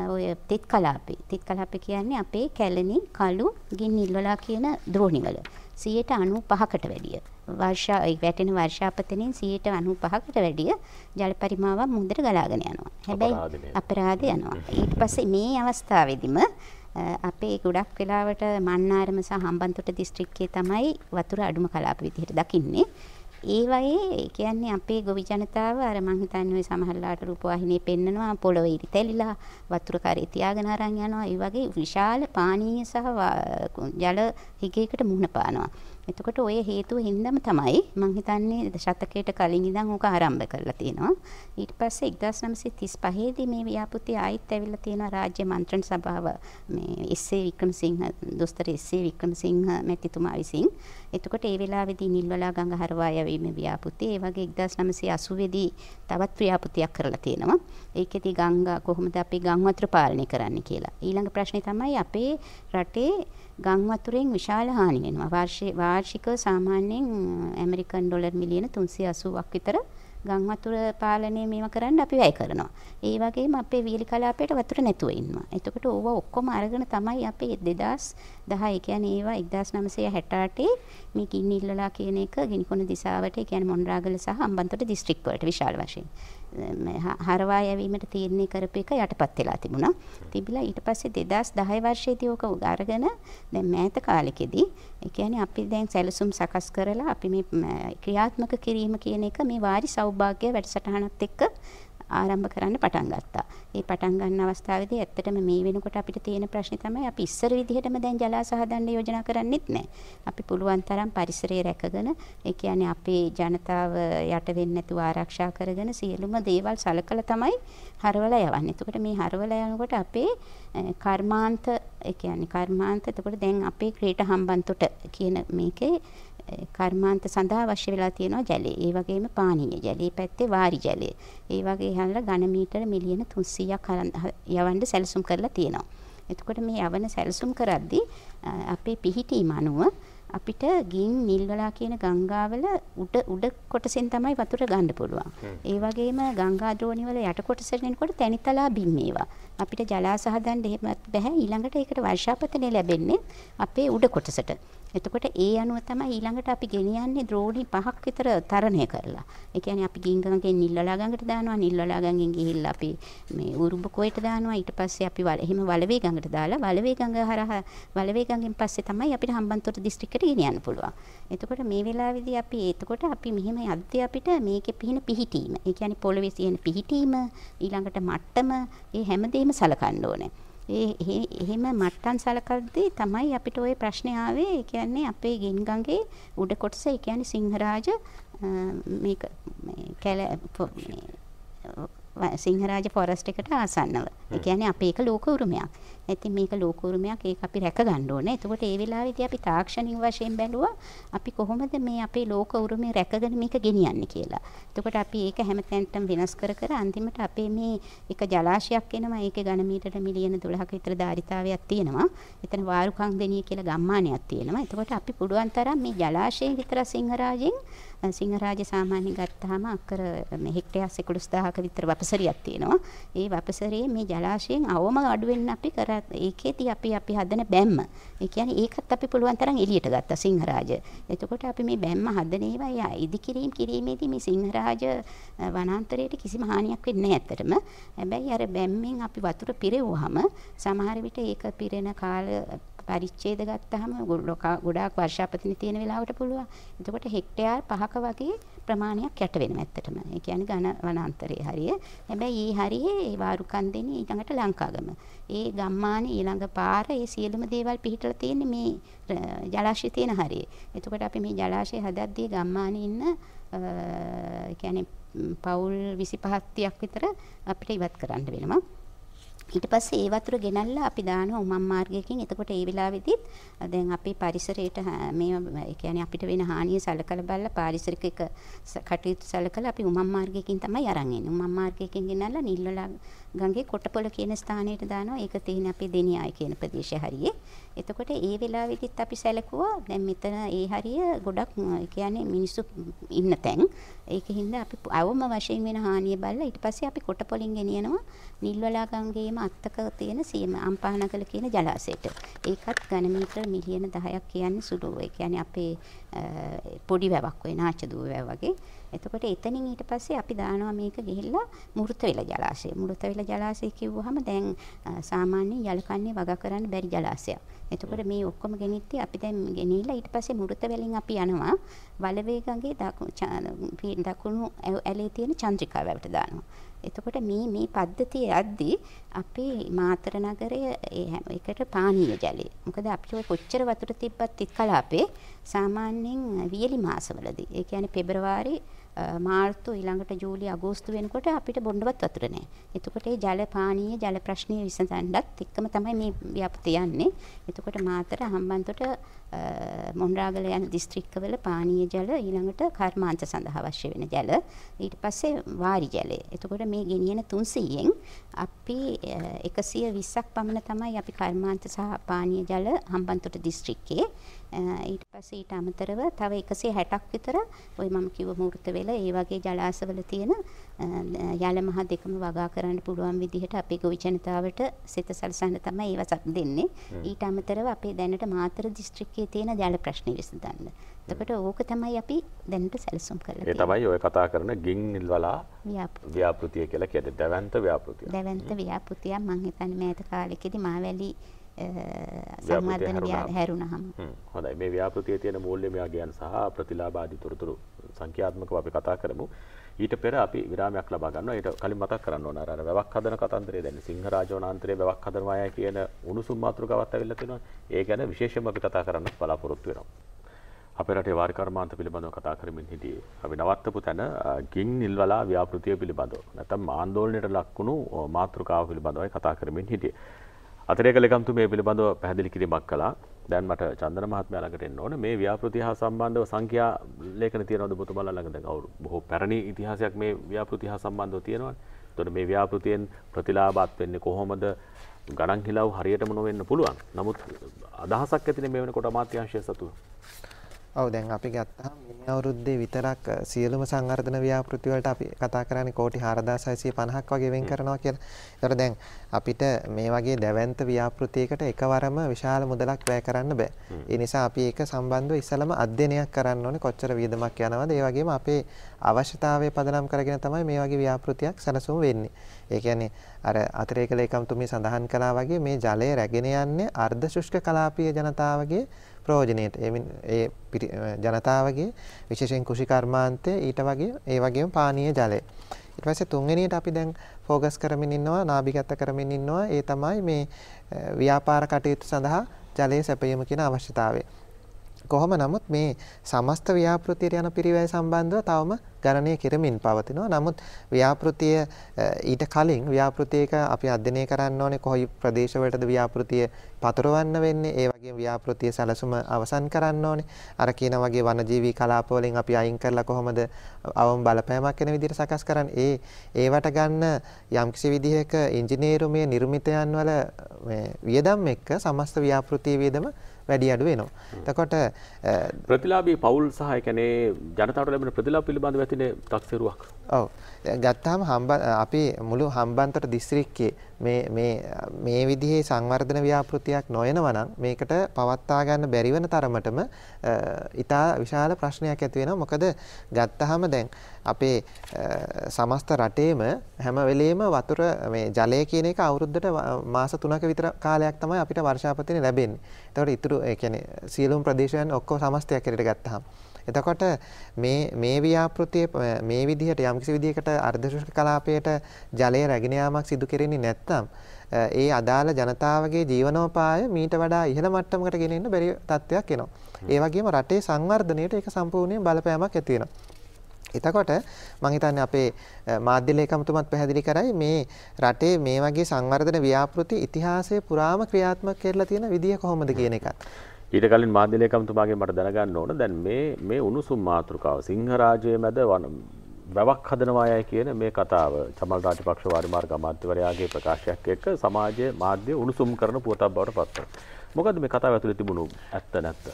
ඔය තෙත් කලාපි. තෙත් කලාපි කියන්නේ අපේ කැලණි කළු ගින්න ඉල්වලා කියන ද්‍රෝණිවල 95%කට වැඩිය වර්ෂා ඒ වැටෙන වර්ෂාපතනෙන් 95%කට වැඩිය ජල පරිමාවක් මුහුදට ගලාගෙන යනවා. හැබැයි අපරාධ යනවා. ඊට පස්සේ මේ අවස්ථාවේදීම අපේ ගොඩක් වෙලාවට මන්නාරම සහ හම්බන්තොට දිස්ත්‍රික්කයේ තමයි වතුර අඩුම කලාප විදිහට දකින්නේ. ඒ වගේ කියන්නේ අපේ ගොවි ජනතාව අර මං හිතන්නේ සමහරලාට රූපවාහිනියේ පෙන්නනවා පොළොව ඉරිතැලිලා වතුර කරේ තියාගෙන අරන් යනවා. ඒ වගේ විශාල පානීය සහ ජල හිගයකට මුහුණ පානවා. එතකොට ඔය හේතුව හින්දාම තමයි මම හිතන්නේ දශතකයට කලින් ඉඳන් ඕක ආරම්භ කරලා තියෙනවා. ඊට පස්සේ 1935 දී මේ ව්‍යාපෘති ආයිත් ඇවිල්ලා තියෙනවා රාජ්‍ය මන්ත්‍රණ සභාව මේ එස්.ඒ. වික්‍රමසිංහ දොස්තර එස්.ඒ. වික්‍රමසිංහ මැතිතුමා විසින්. එතකොට ඒ වෙලාවේදී නිල්වලා ගඟ හරවා යවීමේ ව්‍යාපෘති ඒ වගේ 1980 දී තවත් ව්‍යාපෘතියක් කරලා තියෙනවා. ඒකෙදී ගංගා කොහොමද අපි ගම් වතුර පාලනය කරන්න කියලා. ඊළඟ ප්‍රශ්නේ තමයි අපේ රටේ ගම් වතුරෙන් විශාල හානි වෙනවා. වාර්ෂික වාර්ෂිකව සාමාන්‍යයෙන් ඇමරිකන් ඩොලර් මිලියන 380ක් විතර ගම් වතුර පාලනය මේව කරන්න අපි වැය කරනවා. ඒ වගේම අපේ වීලි කලාපයට වතුර නැතුව ඉන්නවා. එතකොට ඕව ඔක්කොම අරගෙන තමයි අපේ 2010 ඒ කියන්නේ ඒවා 1968 මේ ගින්නි ඉල්ලලා කියන එක ගිනිකොන දිසාවට ඒ කියන්නේ මොණරාගල සහ අම්බන්තොට දිස්ත්‍රික්ක වලට විශාල වශයෙන්. හරවා යැවීමට තීරණය කරපු එක යටපත් වෙලා තිබුණා. තිබිලා ඊට පස්සේ 2010 වර්ෂයේදී ඕක උගාරගෙන දැන් මෑත කාලෙකදී ඒ කියන්නේ අපි දැන් සැලසුම් සකස් කරලා අපි මේ ක්‍රියාත්මක කිරීම කියන එක මේ වාරි සෞභාග්‍ය වැඩසටහනත් එක්ක ආරම්භ කරන්න පටන් ගත්තා. ඒ පටන් ගන්න අවස්ථාවේදී ඇත්තටම මේ වෙනකොට අපිට තියෙන ප්‍රශ්නේ තමයි අපි ඉස්සර විදිහටම දැන් ජලාශ හදන්න යෝජනා කරන්නෙත් නැහැ. අපි පුළුවන් තරම් පරිසරය රැකගෙන ඒ කියන්නේ අපේ ජනතාව යට වෙන්නේ නැතුව ආරක්ෂා කරගෙන සියලුම දේවල් සලකලා තමයි හරවලා යවන්නේ. එතකොට මේ හරවලා යනකොට අපේ කර්මාන්ත ඒ කියන්නේ කර්මාන්ත එතකොට දැන් අපේ ක්‍රීට හම්බන්තොට කියන මේකේ කර්මාන්ත සඳහා අවශ්‍ය වෙලා තියෙනවා ජලය. ඒ වගේම පානීය ජලය පැත්තේ වාරි ජලය. ඒ වගේ හැලලා ඝන මීටර මිලියන 300ක් යවන්න සැලසුම් කරලා තියෙනවා. එතකොට මේ යවන සැලසුම් කරද්දී අපේ පිහිටීම අනුව අපිට ගින් නිල්වලා කියන ගංගාවල උඩ උඩ කොටසෙන් තමයි වතුර ගන්න පුළුවන්. ඒ වගේම ගංගා ද්‍රෝණිවල යට කොටසට එනකොට තැනිතලා බිම් මේවා. අපිට ජලාශ හදන්න එහෙමත් බෑ. ඊළඟට ඒකට වර්ෂාපතනය ලැබෙන්නේ අපේ උඩ කොටසට. එතකොට ඒ අනුව තමයි ඊළඟට අපි ගෙනියන්නේ ද්‍රෝණි පහක් විතර තරණය කරලා. ඒ කියන්නේ අපි ගින්ගගෙන් නිල්ලලා ගඟට දානවා, නිල්ලලා ගඟෙන් ගිහිල්ලා අපි මේ උරුඹ කොයට දානවා. ඊට පස්සේ අපි වල එහෙම වලවේ ගඟට දාලා වලවේ ගඟ හරහා වලවේ ගඟෙන් පස්සේ තමයි අපිට හම්බන්තොට දිස්ත්‍රික්කයට ගෙනියන්න පුළුවන්. එතකොට මේ වෙලාවේදී අපි එතකොට අපි මෙහෙම යද්දී අපිට මේකේ පිහින පිහිටීම. ඒ කියන්නේ පොළවේ තියෙන පිහිටීම, ඊළඟට මට්ටම, ඒ හැමදේම එහෙම සලකන්න ඕනේ. ඒ එහෙම මට්ටම් සලකද්දී තමයි අපිට ওই ප්‍රශ්නේ ආවේ. ඒ කියන්නේ අපේ ගින්ගඟේ උඩ කොටස, ඒ කියන්නේ සිංහරාජ මේක මේ කැල සිංහරාජ ෆොරස්ට් එකට ආසන්නව. ඒ කියන්නේ අපේ එක ලෝක උරුමයක්. ඉතින් මේක ලෝක උරුමයක් ඒක අපි රැක ගන්න ඕනේ. එතකොට ඒ වෙලාවේදී අපි තාක්ෂණික වශයෙන් බැලුවා අපි කොහොමද මේ අපේ ලෝක උරුමය රැකගෙන මේක ගෙනියන්නේ කියලා. එතකොට අපි ඒක හැමතැනටම වෙනස් කර කර අන්තිමට අපේ මේ එක ජලාශයක් එනවා. ඒකේ ඝන මීටර මිලියන 12ක විතර ධාරිතාවයක් තියෙනවා. එතන වාරුකම් දෙනිය කියලා ගම්මානයක් තියෙනවා. එතකොට අපි පුළුවන් තරම් මේ ජලාශයේ විතර සිංහරාජෙන් සිංහරාජ සාමාන්‍ය ගත්තාම අක්කර හෙක්ටයස් 11000ක විතර වපසරියක් තියෙනවා. ඒ වපසරේ මේ ජලාශයෙන් අවම අඩු වෙන්න අපි කර ඒකේදී අපි අපි හදන බැම්ම. ඒ කියන්නේ ඒකත් අපි පුළුවන් තරම් එළියට ගත්තා සිංහරාජ. එතකොට අපි මේ බැම්ම හදන ඒවා ඉදිකිරීම කිරීමේදී මේ සිංහරාජ වනාන්තරයට කිසිම හානියක් වෙන්නේ නැහැ ඇත්තටම. හැබැයි අර බැම්මෙන් අපි වතුර පිරෙවුවාම සමහර විට ඒක පිරෙන කාල පරිච්ඡේද ගත්තාම ගොඩාක් වර්ෂාපතින තියෙන වෙලාවට පුළුවන්. එතකොට හෙක්ටයාර් 5ක වගේ ප්‍රමාණයක් යට වෙනවා ඇත්තටම. ඒ කියන්නේ ඝන වනාන්තරයේ හරිය. හැබැයි ඊ හරියේ වාරුකන්දෙනි ඊළඟට ලංකාගම. ඒ ගම්මානේ ඊළඟ පාර ඒ සියලුම දේවල් පිහිටලා තියෙන්නේ මේ ජලාශය තියෙන හරියේ. එතකොට අපි මේ ජලාශය හදද්දී ගම්මානේ ඉන්න ඒ කියන්නේ පවුල් 25ක් විතර අපිට ඉවත් කරන්න වෙනවා. ඊට පස්සේ ඒ වතුර ගෙනල්ලා අපි දානවා උමම් මාර්ගයකින්. එතකොට ඒ වෙලාවෙදිත් දැන් අපි පරිසරයට මේ ඒ කියන්නේ අපිට වෙන හානිය සලකලා බලලා පාරිසරික කටයුතු සලකලා අපි උමම් මාර්ගයකින් තමයි අරන් එන්නේ. උමම් මාර්ගයකින් ගෙනල්ලා නිල්වලා ගඟේ කොටපොළ කියන ස්ථානයට දානවා. ඒක තියෙන අපේ දෙනියාය කියන ප්‍රදේශය හරියේ. එතකොට ඒ වෙලාවෙදිත් අපි සැලකුවා දැන් මෙතන ඒ හරිය ගොඩක් කියන්නේ මිනිස්සු ඉන්න තැන්. ඒකින්ද අපි අවම වශයෙන් වෙන හානිය බලලා ඊට පස්සේ අපි කොටපොළින් ගෙනියනවා නිල්වලා ගංගේම අත්තක තියෙන සීම අම්පානකල කියන ජලාශයට. ඒකත් ඝන මීටර මිලියන 10ක් කියන්නේ සුළු. ඒ කියන්නේ අපේ පොඩි වැවක් වෙන ආචදුව වැව වගේ. එතකොට එතනින් ඊට පස්සේ අපි දානවා මේක ගිහිල්ලා මෘත වෙලා ජලාශය. මෘත වෙලා ජලාශය කිව්වහම දැන් සාමාන්‍ය යලකන්නේ වගා කරන්න බැරි ජලාශයක්. එතකොට මේ ඔක්කොම ගෙනිත්ටි අපි දැන් ගෙනිලා ඊට පස්සේ මෘත වලින් අපි යනවා වලවේගගේ දකුණු ඇලේ තියෙන චන්ද්‍රිකාවකට දානවා. එතකොට මේ මේ පද්ධතිය යද්දී අපේ මාතර නගරය ඒ හැම එකට පානීය ජලය. මොකද අපි ඔය කොච්චර වතුර තිබ්බත් එක්කලා අපේ සාමාන්‍යයෙන් වියලි මාසවලදී ඒ කියන්නේ පෙබරවාරි මාර්තු ඊළඟට ජූලි අගෝස්තු වෙනකොට අපිට බොණ්ඩවත් වතුර නැහැ. එතකොට ඒ ජල පානීය ජල ප්‍රශ්නය විසඳන්නත් එක්කම තමයි මේ ව්‍යාපෘති යන්නේ. එතකොට මාතර හම්බන්තොට මොණරාගල යන දිස්ත්‍රික්කවල පානීය ජල ඊළඟට කර්මාන්ත සඳහා අවශ්‍ය වෙන ජල ඊට පස්සේ වාරි ජලය. එතකොට මේ ගෙනියන 300න් අපි 120ක් පමණ තමයි අපි කර්මාන්ත සහ පානීය ජල හම්බන්තොට දිස්ත්‍රික්කයේ ඊට පස්සේ ඊට අමතරව තව 160ක් විතර ওই මම කිව්ව මූර්ත වෙල ඒ වගේ ජලාශවල තියෙන යල මහ දෙකම වගා කරන්න පුළුවන් විදිහට අපේ ගොවි ජනතාවට සිත සලසන්න තමයි ඒවා දෙන්නේ. ඊට අමතරව අපේ දැනට මාතර දිස්ත්‍රික්කයේ තියෙන ජල ප්‍රශ්න විසඳන්න. එතකොට ඕක තමයි අපි දැනට සැලසුම් කරලා තියෙන්නේ. ඒ තමයි ඔය කතා කරන ගින්නිල් වලා ව්‍යාපෘතිය කියලා කියන්නේ දවැන්ත ව්‍යාපෘතිය. දවැන්ත ව්‍යාපෘතිය මම හිතන්නේ මෑත කාලෙකදී මාවැලි සංවර්ධන හැරුණහම. හොඳයි මේ ව්‍යාපෘතියේ තියෙන මූල්‍ය මෙයා ගැන සහ ප්‍රතිලාභාදී තොරතුරු සංඛ්‍යාත්මකව අපි කතා කරමු. ඊට පෙර අපි විරාමයක් ලබා ගන්නවා. ඊට කලින් මතක් කරන්න ඕන අර වැවක් හදන කතන්දරය දැන් සිංහරාජ වනාන්තරයේ වැවක් හදනවා අය කියන උණුසුම් මාතෘකාවත් ඇවිල්ලා තිනවා. ඒ ගැන විශේෂයෙන්ම අපි කතා කරන්න බලාපොරොත්තු වෙනවා. අපේ රටේ වාරි කර්මාන්ත පිළිබඳව කතා කරමින් හිටියේ. අපි නවත්තපු තැන ගින් නිල්වලා ව්‍යාපෘතිය පිළිබඳව. නැත්නම් ආందోලනයට ලක්වුණු මාතෘකාව පිළිබඳවයි කතා කරමින් හිටියේ. අතරය කළකම්තු මේ පිළිබඳව පැහැදිලි කිරීමක් කලා දැන් මට චන්දන මහත්මය ළඟට එන්න ඕන මේ ව්‍යාපෘති හා සම්බන්ධව සංඛ්‍යා ලේඛන තියෙනවද ඔබතුමාලා ළඟ දැන් අවුරු බොහෝ පැරණි ඉතිහාසයක් මේ ව්‍යාපෘති හා සම්බන්ධව තියෙනවා. එතකොට මේ ව්‍යාපෘතියෙන් ප්‍රතිලාභات වෙන්නේ කොහොමද? ගණන් හිලව් හරියටම නොවෙන්න පුළුවන්. නමුත් අදහසක් ඇතිනේ මේ වෙනකොට අමාත්‍යාංශය සතුව. ඔව් දැන් අපි ගත්තාම මේ අවුරුද්දේ විතරක් සියලුම සංවර්ධන ව්‍යාපෘති වලට අපි කතා කරන්නේ කෝටි 4650ක් වගේ වෙන් කරනවා කියලා. ඒතර දැන් අපිට මේ වගේ දැවැන්ත ව්‍යාපෘතියකට එකවරම විශාල මුදලක් වැය කරන්න බෑ. ඒ නිසා අපි ඒක සම්බන්ධව ඉස්සලම අධ්‍යයනයක් කරන්න ඕනේ කොච්චර වියදමක් යනවද. ඒ වගේම අපේ අවශ්‍යතාවය පදනම් කරගෙන තමයි මේ වගේ ව්‍යාපෘතියක් සැලසුම් වෙන්නේ. ඒ කියන්නේ අර අතිරේක ලේකම්තුමිය සඳහන් කළා වගේ මේ ජලය රැගෙන යන්නේ අර්ධ ශුෂ්ක කලාපීය ජනතාවගේ ප්‍රෝජනයට ඒ ජනතාවගේ විශේෂෙන් කුෂිකර්මාන්තය ඊට වගේ ඒ වගේම පානීය ජලය. ඊට පස්සේ තුන්වෙනියට අපි දැන් ෆෝකස් කරමින් ඉන්නවා නාභිගත කරමින් ඉන්නවා ඒ තමයි මේ ව්‍යාපාර කටයුතු සඳහා ජලය සැපයීම කියන අවශ්‍යතාවය. කොහොම නමුත් මේ සමස්ත ව්‍යාපෘතියට යන පිරිවැය සම්බන්ධව තවම ගණනය කරමින් පවතිනවා. නමුත් ව්‍යාපෘතිය ඊට කලින් ව්‍යාපෘතියක අපි අධ්‍යයනය කරන්න ඕනේ කොයි ප්‍රදේශවලටද ව්‍යාපෘතිය පතරවන්න වෙන්නේ. ඒ වගේම ව්‍යාපෘතිය සැලසුම අවසන් කරන්න ඕනේ. අර කියන වගේ වනජීවී කලාප වලින් අපි අයින් කරලා කොහොමද අවම බලපෑමක් වෙන විදිහට සකස් කරන්නේ. ඒ ඒවට ගන්න යම්කිසි විදිහක ඉංජිනේරු මේ නිර්මිතයන් වල මේ වියදම් එක්ක සමස්ත ව්‍යාපෘතිය වියදම වැඩි අඩු වෙනවා. එතකොට ප්‍රතිලාභී පවුල් සහ ඒ කියන්නේ ජනතාවට ලැබෙන ප්‍රතිලාභ පිළිබඳව ඇතිනේ තක්සේරුවක්. ඔව්. ගත්තාම හම්බ අපේ මුළු හම්බන්තොට දිස්ත්‍රික්කයේ මේ මේ මේ විදිහේ සංවර්ධන ව්‍යාපෘතියක් නොයනවා නම් මේකට පවත්වා ගන්න බැරි වෙන තරමටම ඊටා විශාල ප්‍රශ්නයක් ඇති වෙනවා මොකද ගත්තාම දැන් අපේ සමස්ත රටේම හැම වෙලෙම වතුර මේ ජලය කියන එක අවුරුද්දට මාස 3ක විතර කාලයක් තමයි අපිට වර්ෂාපතනේ ලැබෙන්නේ. ඒතකොට ඊටු ඒ කියන්නේ සියලුම ප්‍රදේශයන් ඔක්කොම සමස්තයක් හැටියට ගත්තාම එතකොට මේ මේ ව්‍යාපෘතිය මේ විදිහට යම්කිසි විදිහකට අර්ධ ශුෂ්ක කලාපයට ජලය රැගෙන යාමක් සිදු කෙරෙන්නේ නැත්නම් ඒ අදාළ ජනතාවගේ ජීවනෝපාය මීට වඩා ඉහළ මට්ටමකට ගෙන එන්න බැරි තත්ත්වයක් එනවා. ඒ වගේම රටේ සංවර්ධනයට ඒක සම්පූර්ණයෙන් බලපෑමක් ඇති වෙනවා. එතකොට මං හිතන්නේ අපේ මාධ්‍ය ලේකම්තුමත් පැහැදිලි කරයි මේ රටේ මේ වගේ සංවර්ධන ව්‍යාපෘති ඉතිහාසයේ පුරාම ක්‍රියාත්මක කරලා තියෙන විදිය කොහොමද කියන එකත්. ඊට කලින් මාධ්‍යලේකම්තුමාගේ මට දැනගන්න ඕන දැන් මේ මේ උණුසුම් මාතෘකාව සිංහරාජය මැද වැවක් හදනවායයි කියන මේ කතාව චමල් රාජපක්ෂ වාරිමාර්ග අමාත්‍යවරයාගේ ප්‍රකාශයක් එක්ක සමාජය මාධ්‍ය උණුසුම් කරන පුවතක් බවට පත්ව. මොකද මේ කතාව ඇතුළ තිබුණු ඇත්ත නැත්ත.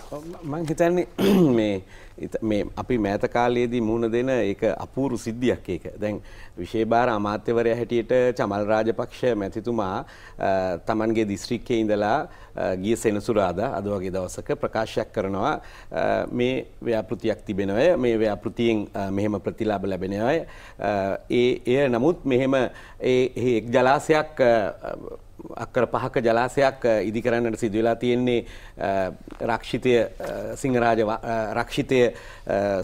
මං හිතන්නේ මේ අපි මෑත කාලයේදී මුණ දෙන එක අපූරු සිද්ධියක් ඒක දැන් විශේභාර අමාත්‍යවරය හැටියට චමල් රාජපක්ෂ මැතිතුමා තමන්ගේ දිස්ත්‍රික්කය ඉඳලා ගිය සෙනසුරාද අද වගේ දවසක ප්‍රකාශයක් කරනවා මේ ව්‍යාපෘතියක් තිබෙනවය මේ ව්‍යාපෘතියෙන් මෙහෙම ප්‍රතිලාබ ලැබෙනවය ඒ එය නමුත් මෙහෙම එක් ජලාසයක් අක්කර පහක ජලාසයක් ඉදි කරන්නට සිදුවෙලා තියෙන්නේ රක්ෂිතය සිංහරාජ රක්ෂිතය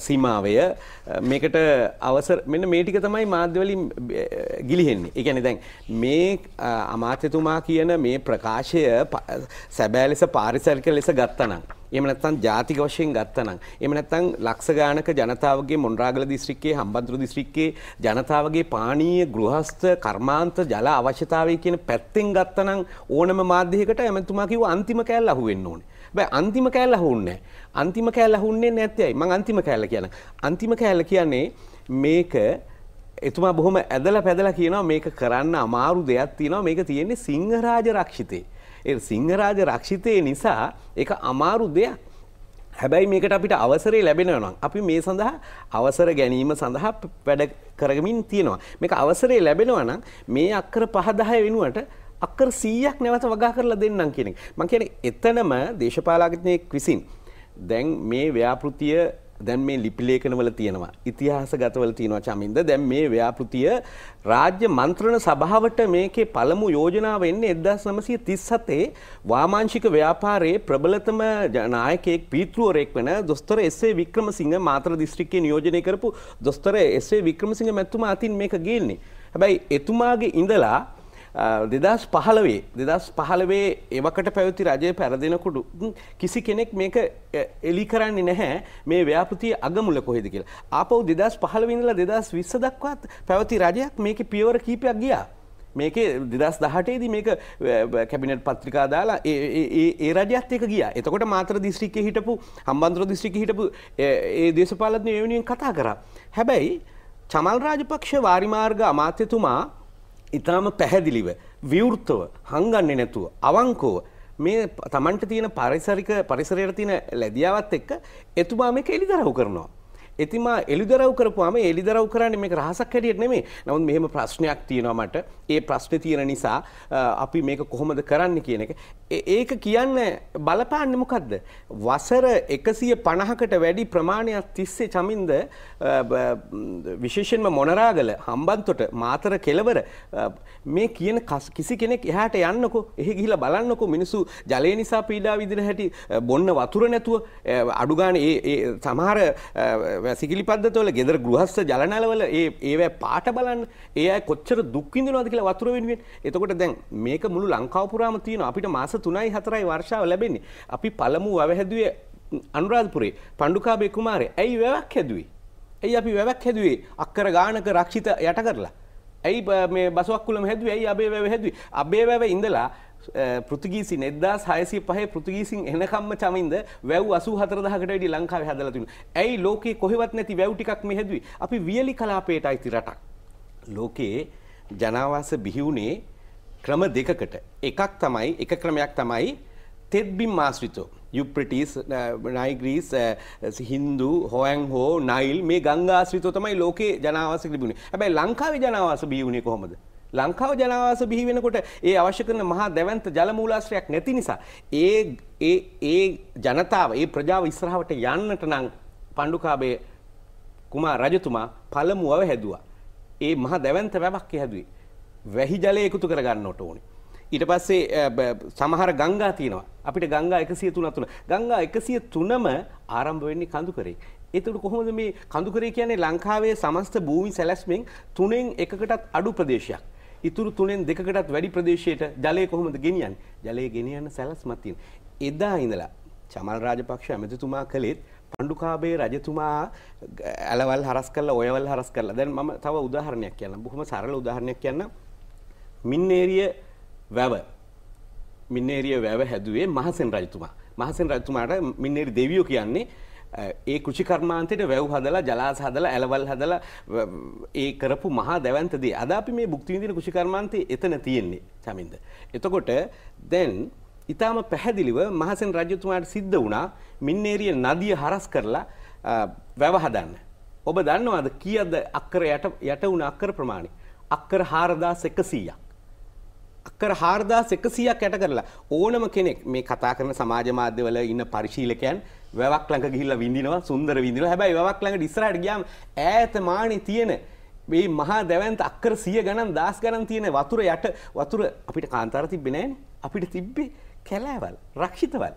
සීමාවය මේකට අවසර මෙන්න මේටික තමයි මාධ්‍යවලින් ගිලිහෙන්නේ එකැන දැන් මේ අමාත්‍යතුමා කියන මේ ප්‍රකාශය සැබෑ ලෙස පාරිසල්ක ලෙස ගත්තනම්. එමනත්තන් ජාතික වශයෙන් ගත්තනම්. එමනත්තං ලක්ෂගානක ජනතාවගේ මොන්රාගල දිස්ත්‍රික්කේ හම්බන්තුර දිස්ත්‍රික්කේ ජනතාවගේ පානීය ගෘහස්ථ කර්මාන්ත ජල අවශ්‍යතාවය කියන පැත්තෙන් ගත්තනම් ඕනම මාධ්‍යයකට ඇමතුමා කිව්ව අන්තිම කෑල්ල අහුවෙන්න ඕනේ. බෑ අන්තිම කෑල්ල හුන්නේ අන්තිම කෑල්ල හුන්නේ නැත්තේයි මං අන්තිම කෑල්ල කියන අන්තිම කෑල්ල කියන්නේ මේක එතුමා බොහොම ඇදලා පැදලා කියනවා මේක කරන්න අමාරු දෙයක් තියෙනවා මේක තියෙන්නේ සිංහරාජ රක්ෂිතේ ඒ සිංහරාජ රක්ෂිතේ නිසා ඒක අමාරු දෙයක් හැබැයි මේකට අපිට අවසරේ ලැබෙනවනම් අපි මේ සඳහා අවසර ගැනීම සඳහා වැඩ කරගමින් තියෙනවා මේක අවසරේ ලැබෙනවා නම් මේ අක්කර 5 10 වෙනුවට අක්කර 100ක් නැවත වගා කරලා දෙන්නම් කියන එක. මම කියන්නේ එතනම දේශපාලනඥයෙක් විසින් දැන් මේ ව්‍යාපෘතිය දැන් මේ ලිපිලේඛනවල තියෙනවා. ඉතිහාසගතවල තියෙනවා චමින්ද. දැන් මේ ව්‍යාපෘතිය රාජ්‍ය මන්ත්‍රණ සභාවට මේකේ පළමු යෝජනාව එන්නේ 1937 වාමාංශික ව්‍යාපාරයේ ප්‍රබලතම නායකයෙක් පීතෘවරයෙක් වෙන දොස්තර එස්.ඒ. වික්‍රමසිංහ මාතර දිස්ත්‍රික්කයේ නියෝජනය කරපු දොස්තර එස්.ඒ. වික්‍රමසිංහ මැතිතුමා අතින් මේක ගේන්නේ. හැබැයි එතුමාගේ ඉඳලා දෙදස් පහලවේ දෙදස් පහලවේ එවකට පැවති රජය පැරදිනකුඩු කිසි කෙනෙක් මේක එලි කරන්නේ නැහැ මේ ව්‍යාපෘතිය අගමුල කොහෙද කියලා. ආපව් දෙදස් පහලවිඳලා දෙදස් විස්ස දක්වත් පැවති රජයක් මේක පියවර කීපයක් ගියා. මේක දෙදස් දහටේද මේක කැබිනට පත්්‍රිකා දාලා ඒ රජත් එක ගිය එතකොට මාතර දිස්ත්‍රිකය හිටපු හම්බන්ද්‍ර දිස්ත්‍රික හිටපු ඒ දේශපාලත්න යවනියෙන් කතා කර. හැබැයි චමල් රාජපක්ෂ වාරිමාර්ග අමාත්‍යතුමා ඉතාම පැහැදිලිව විවෘතව හංගන්නේ නැතුව අවංකෝ මේ තමන්ට තියෙන පරිසරික පරිසරයට තියෙන ලැබියාවත් එක්ක එතුමා මේක එලිදරව් කරනවා. එතිමා එලිදරව් කරපුවාම එලිදරව් කරන්නේ මේක රහසක් හැටියට නෙමෙයි. නමුත් මෙහෙම ප්‍රශ්නයක් තියෙනවා මට. ඒ ප්‍රශ්නේ තියෙන නිසා අපි මේක කොහොමද කරන්න කියන එක ඒක කියන්න බලපාන්න මොකක්ද. වසර එකසිය පණහකට වැඩි ප්‍රමාණයක් තිස්සේ චමින්ද විශේෂෙන්ම මොනරාගල හම්බන්තොට මාතර කෙලවර මේ කියන කිසි කෙනෙක් එහට යන්නකො එහි ගිහිල බලන්නකො මිනිසු ජලය නිසා පීඩා විදිර හැටි බොන්න වතුර නැතුව අඩුගාන සමහර වැසිකිලි පද්දතවල ගෙදර ගෘහස්ස ජලනලවල ඒ ඒවැ පාට බලන්න ඒ කොච්චර දුක්කින්දනවාද කියලා වතුර වෙනුවෙන් එතකොට දැන් මේක මුළු ලංකාවපුරාම තියෙන අපිට මාස තුනයි හතරයි වර්ෂාව ලැබෙන්නේ. අපි පළමු වැව හැදුවේ අනුරාධපුරේ පණ්ඩුකාභය කුමාරය. ඇයි වැවක් හැදුවේ? ඇයි අපි වැවක් හැදුවේ? අක්කර ගානක රක්ෂිත යට කරලා. ඇයි මේ බසවක්කුලම හැදුවේ? ඇයි අබේ වැව හැදුවේ? අබේ වැව ඉඳලා පෘතිගීසි නෙද්දාස් හයසි පහේ පෘතිගීසින් එනකම්ම චමින්ද වැව් අසූ හතරදහකට වැඩි ලංකාව හැදල තිබුණ. ඇයි ලෝකයේ කොහෙවත් නැති වැව් ටිකක් මෙහෙදුවි. අපි වියලි කලාපයට අයිති රටක්. ලෝකයේ ජනාවාස බිහිවුනේ ක්‍රම දෙකකට එකක් තමයි එක ක්‍රමයක් තමයි තෙත්බිම් ආශ්‍රිතෝ යුප්‍රටිස් නයිග්‍රීස් හින්දු හොයන් හෝ නයිල් මේ ගංගාශ්‍රිතෝ තමයි ලෝකේ ජනාවාස තිබුණේ. හැබැයි ලංකාවේ ජනාවාස බිහි වුණේ කොහොමද? ලංකාව ජනාවාස බිහි වෙනකොට ඒ අවශ්‍ය කරන මහා දැවන්ත ජල මූලාශ්‍රයක් නැති නිසා ඒ ඒ ඒ ජනතාව ඒ ප්‍රජාව ඉස්සරහවට යන්නට නම් පණ්ඩුකාභය කුමාර රජතුමා පළමුවව හැදුවා. ඒ මහා දැවන්ත වැවක් හැදුවේ. වැහි ජලය එකතු කරගන්නට ඕනේ. ඊට පස්සේ සමහර ගංගා තියෙනවා. අපිට ගංගා 103 ගංගා 103ම ආරම්භ වෙන්නේ කඳුකරේ. එතකොට කොහොමද මේ කඳුකරේ කියන්නේ ලංකාවේ සමස්ත භූමි සැලැස්මෙන් තුනෙන් එකකටත් අඩු ප්‍රදේශයක්. ඉතුරු තුනෙන් දෙකකටත් වැඩි ප්‍රදේශයට ජලය කොහොමද ගෙනියන්නේ? ජලය ගෙනියන්න සැලැස්මක් තියෙන. එදා ඉඳලා චමල් රාජපක්ෂ ඇමතිතුමා කළේත් පණ්ඩුකාභය රජතුමා ඇලවල් හරස් කරලා ඔයවල් හරස් කරලා. දැන් මම තව උදාහරණයක් කියන්නම්. බොහොම සරල උදාහරණයක් කියන්නම්. මින්නේරිය වැව මින්නේරිය වැව හැදුවේ මහසෙන් රජතුමා මහසෙන් රජතුමාට මින්නේරි දෙවියෝ කියන්නේ ඒ කෘෂිකර්මාන්තයට වැව් හදලා ජලාස හදලා ඇලවල් හදලා ඒ කරපු මහා දැවන්තදී අද අපි මේ භුක්ති විඳින කෘෂිකර්මාන්තේ එතන තියෙන්නේ චමින්ද. එතකොට දැන් ඊටාම පැහැදිලිව මහසෙන් රජතුමාට සිද්ධ වුණා මින්නේරිය නදිය හරස් කරලා වැව හදන්න. ඔබ දන්නවද කීයද අක්කර යට යට වුණ අක්කර ප්‍රමාණය? අක්කර 4100ක්. කර හාර්දා සෙකසියක් යට කරලා ඕනම කෙනෙක් මේ කතා කරන සමාජ මාධ්‍යවල ඉන්න පරිශීලකයන් වැවක් ළඟ ගිහිල්ලා විඳිනවා සුන්දර විඳිනවා හැබැයි වැවක් ළඟට ඉස්සරහට ගියාම ඈත මානේ තියෙන මේ මහා දැවැන්ත අක්කර 100 ගණන් 10 ගණන් තියෙන වතුර යට වතුර අපිට කාන්තාර තිබ්බේ නැහැනේ අපිට තිබ්බේ කැලෑවල් රක්ෂිතවල්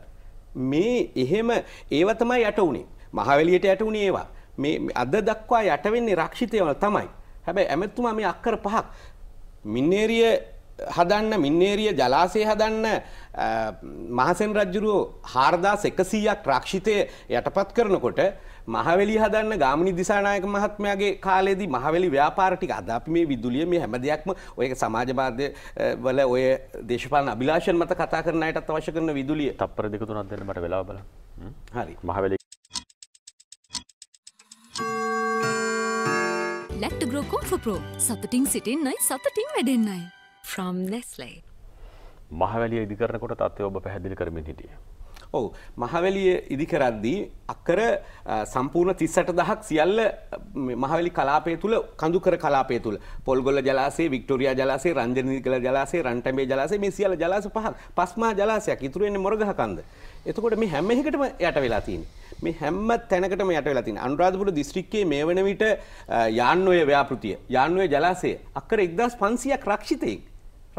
මේ එහෙම ඒව තමයි යට උනේ මහවැලියට යට උනේ ඒවා මේ අද දක්වා යට වෙන්නේ රක්ෂිතවල් තමයි හැබැයි ඇමතුමා මේ අක්කර පහක් මින්නේරිය හදන්න මින්නේරිය ජලාසය හදන්න මහසෙන් රජ්ජුරුව හාරදාස් එකසීයක් රක්ෂිතය යටපත් කරනකොට මහවැලි හදන්න ගාමනි දිසානායක මහත්මයාගේ කාලයේදී මහවැලි ව්‍යාපාර ටික අද අපි මේ විදුලිය මේ හැම දෙයක්ම ඔය සමාජ මාධ්‍ය වල ඔය දේශපාලන අභිලාෂන් මත කතා කරන අයටත් අවශ්‍ය කරන විදුලිය තප්පර දෙක තුනක් දෙන්න මට වෙලාව බලන්න හරි මහවැලි ලැක්ටග්‍රෝ කෝෆෝ ප්‍රෝ සතුටින් සිටින්නයි සතුටින් වැඩෙන්නයි from Nestle. මහවැලිය ඉදිකරනකොට තත්ත්වය ඔබ පැහැදිලි කරමින් හිටියේ. ඔවු මහවැලිය ඉදිකරද්දී අක්කර සම්පූර්ණ තිස්සට දහක් සියල්ල මහවැලි කලාපය තුළ කඳු කර කලාපය තුළ පොල්ගොල්ල ජලාසේ වික්ටෝරයා ජලාසේ රංජනී කළ ජලාසේ රන්ටමේ ජලාසේ මේ සියල ජලාස පහක් පස්මා ජලාසයක් ඉතුරුවෙන්නේ මොරගහ කන්ද. එතකොට මේ හැම එකටම යට වෙලා තියෙන්නේ. මේ හැම තැනකටම යට වෙලා තියෙන. අනුරාධපුර දිස්ත්‍රික්කයේ මේ වන විට යාන්නෝය ව්‍යාපෘතිය යාන්නෝය ජලාශය අක්කර 1500ක් රක්ෂිතයි.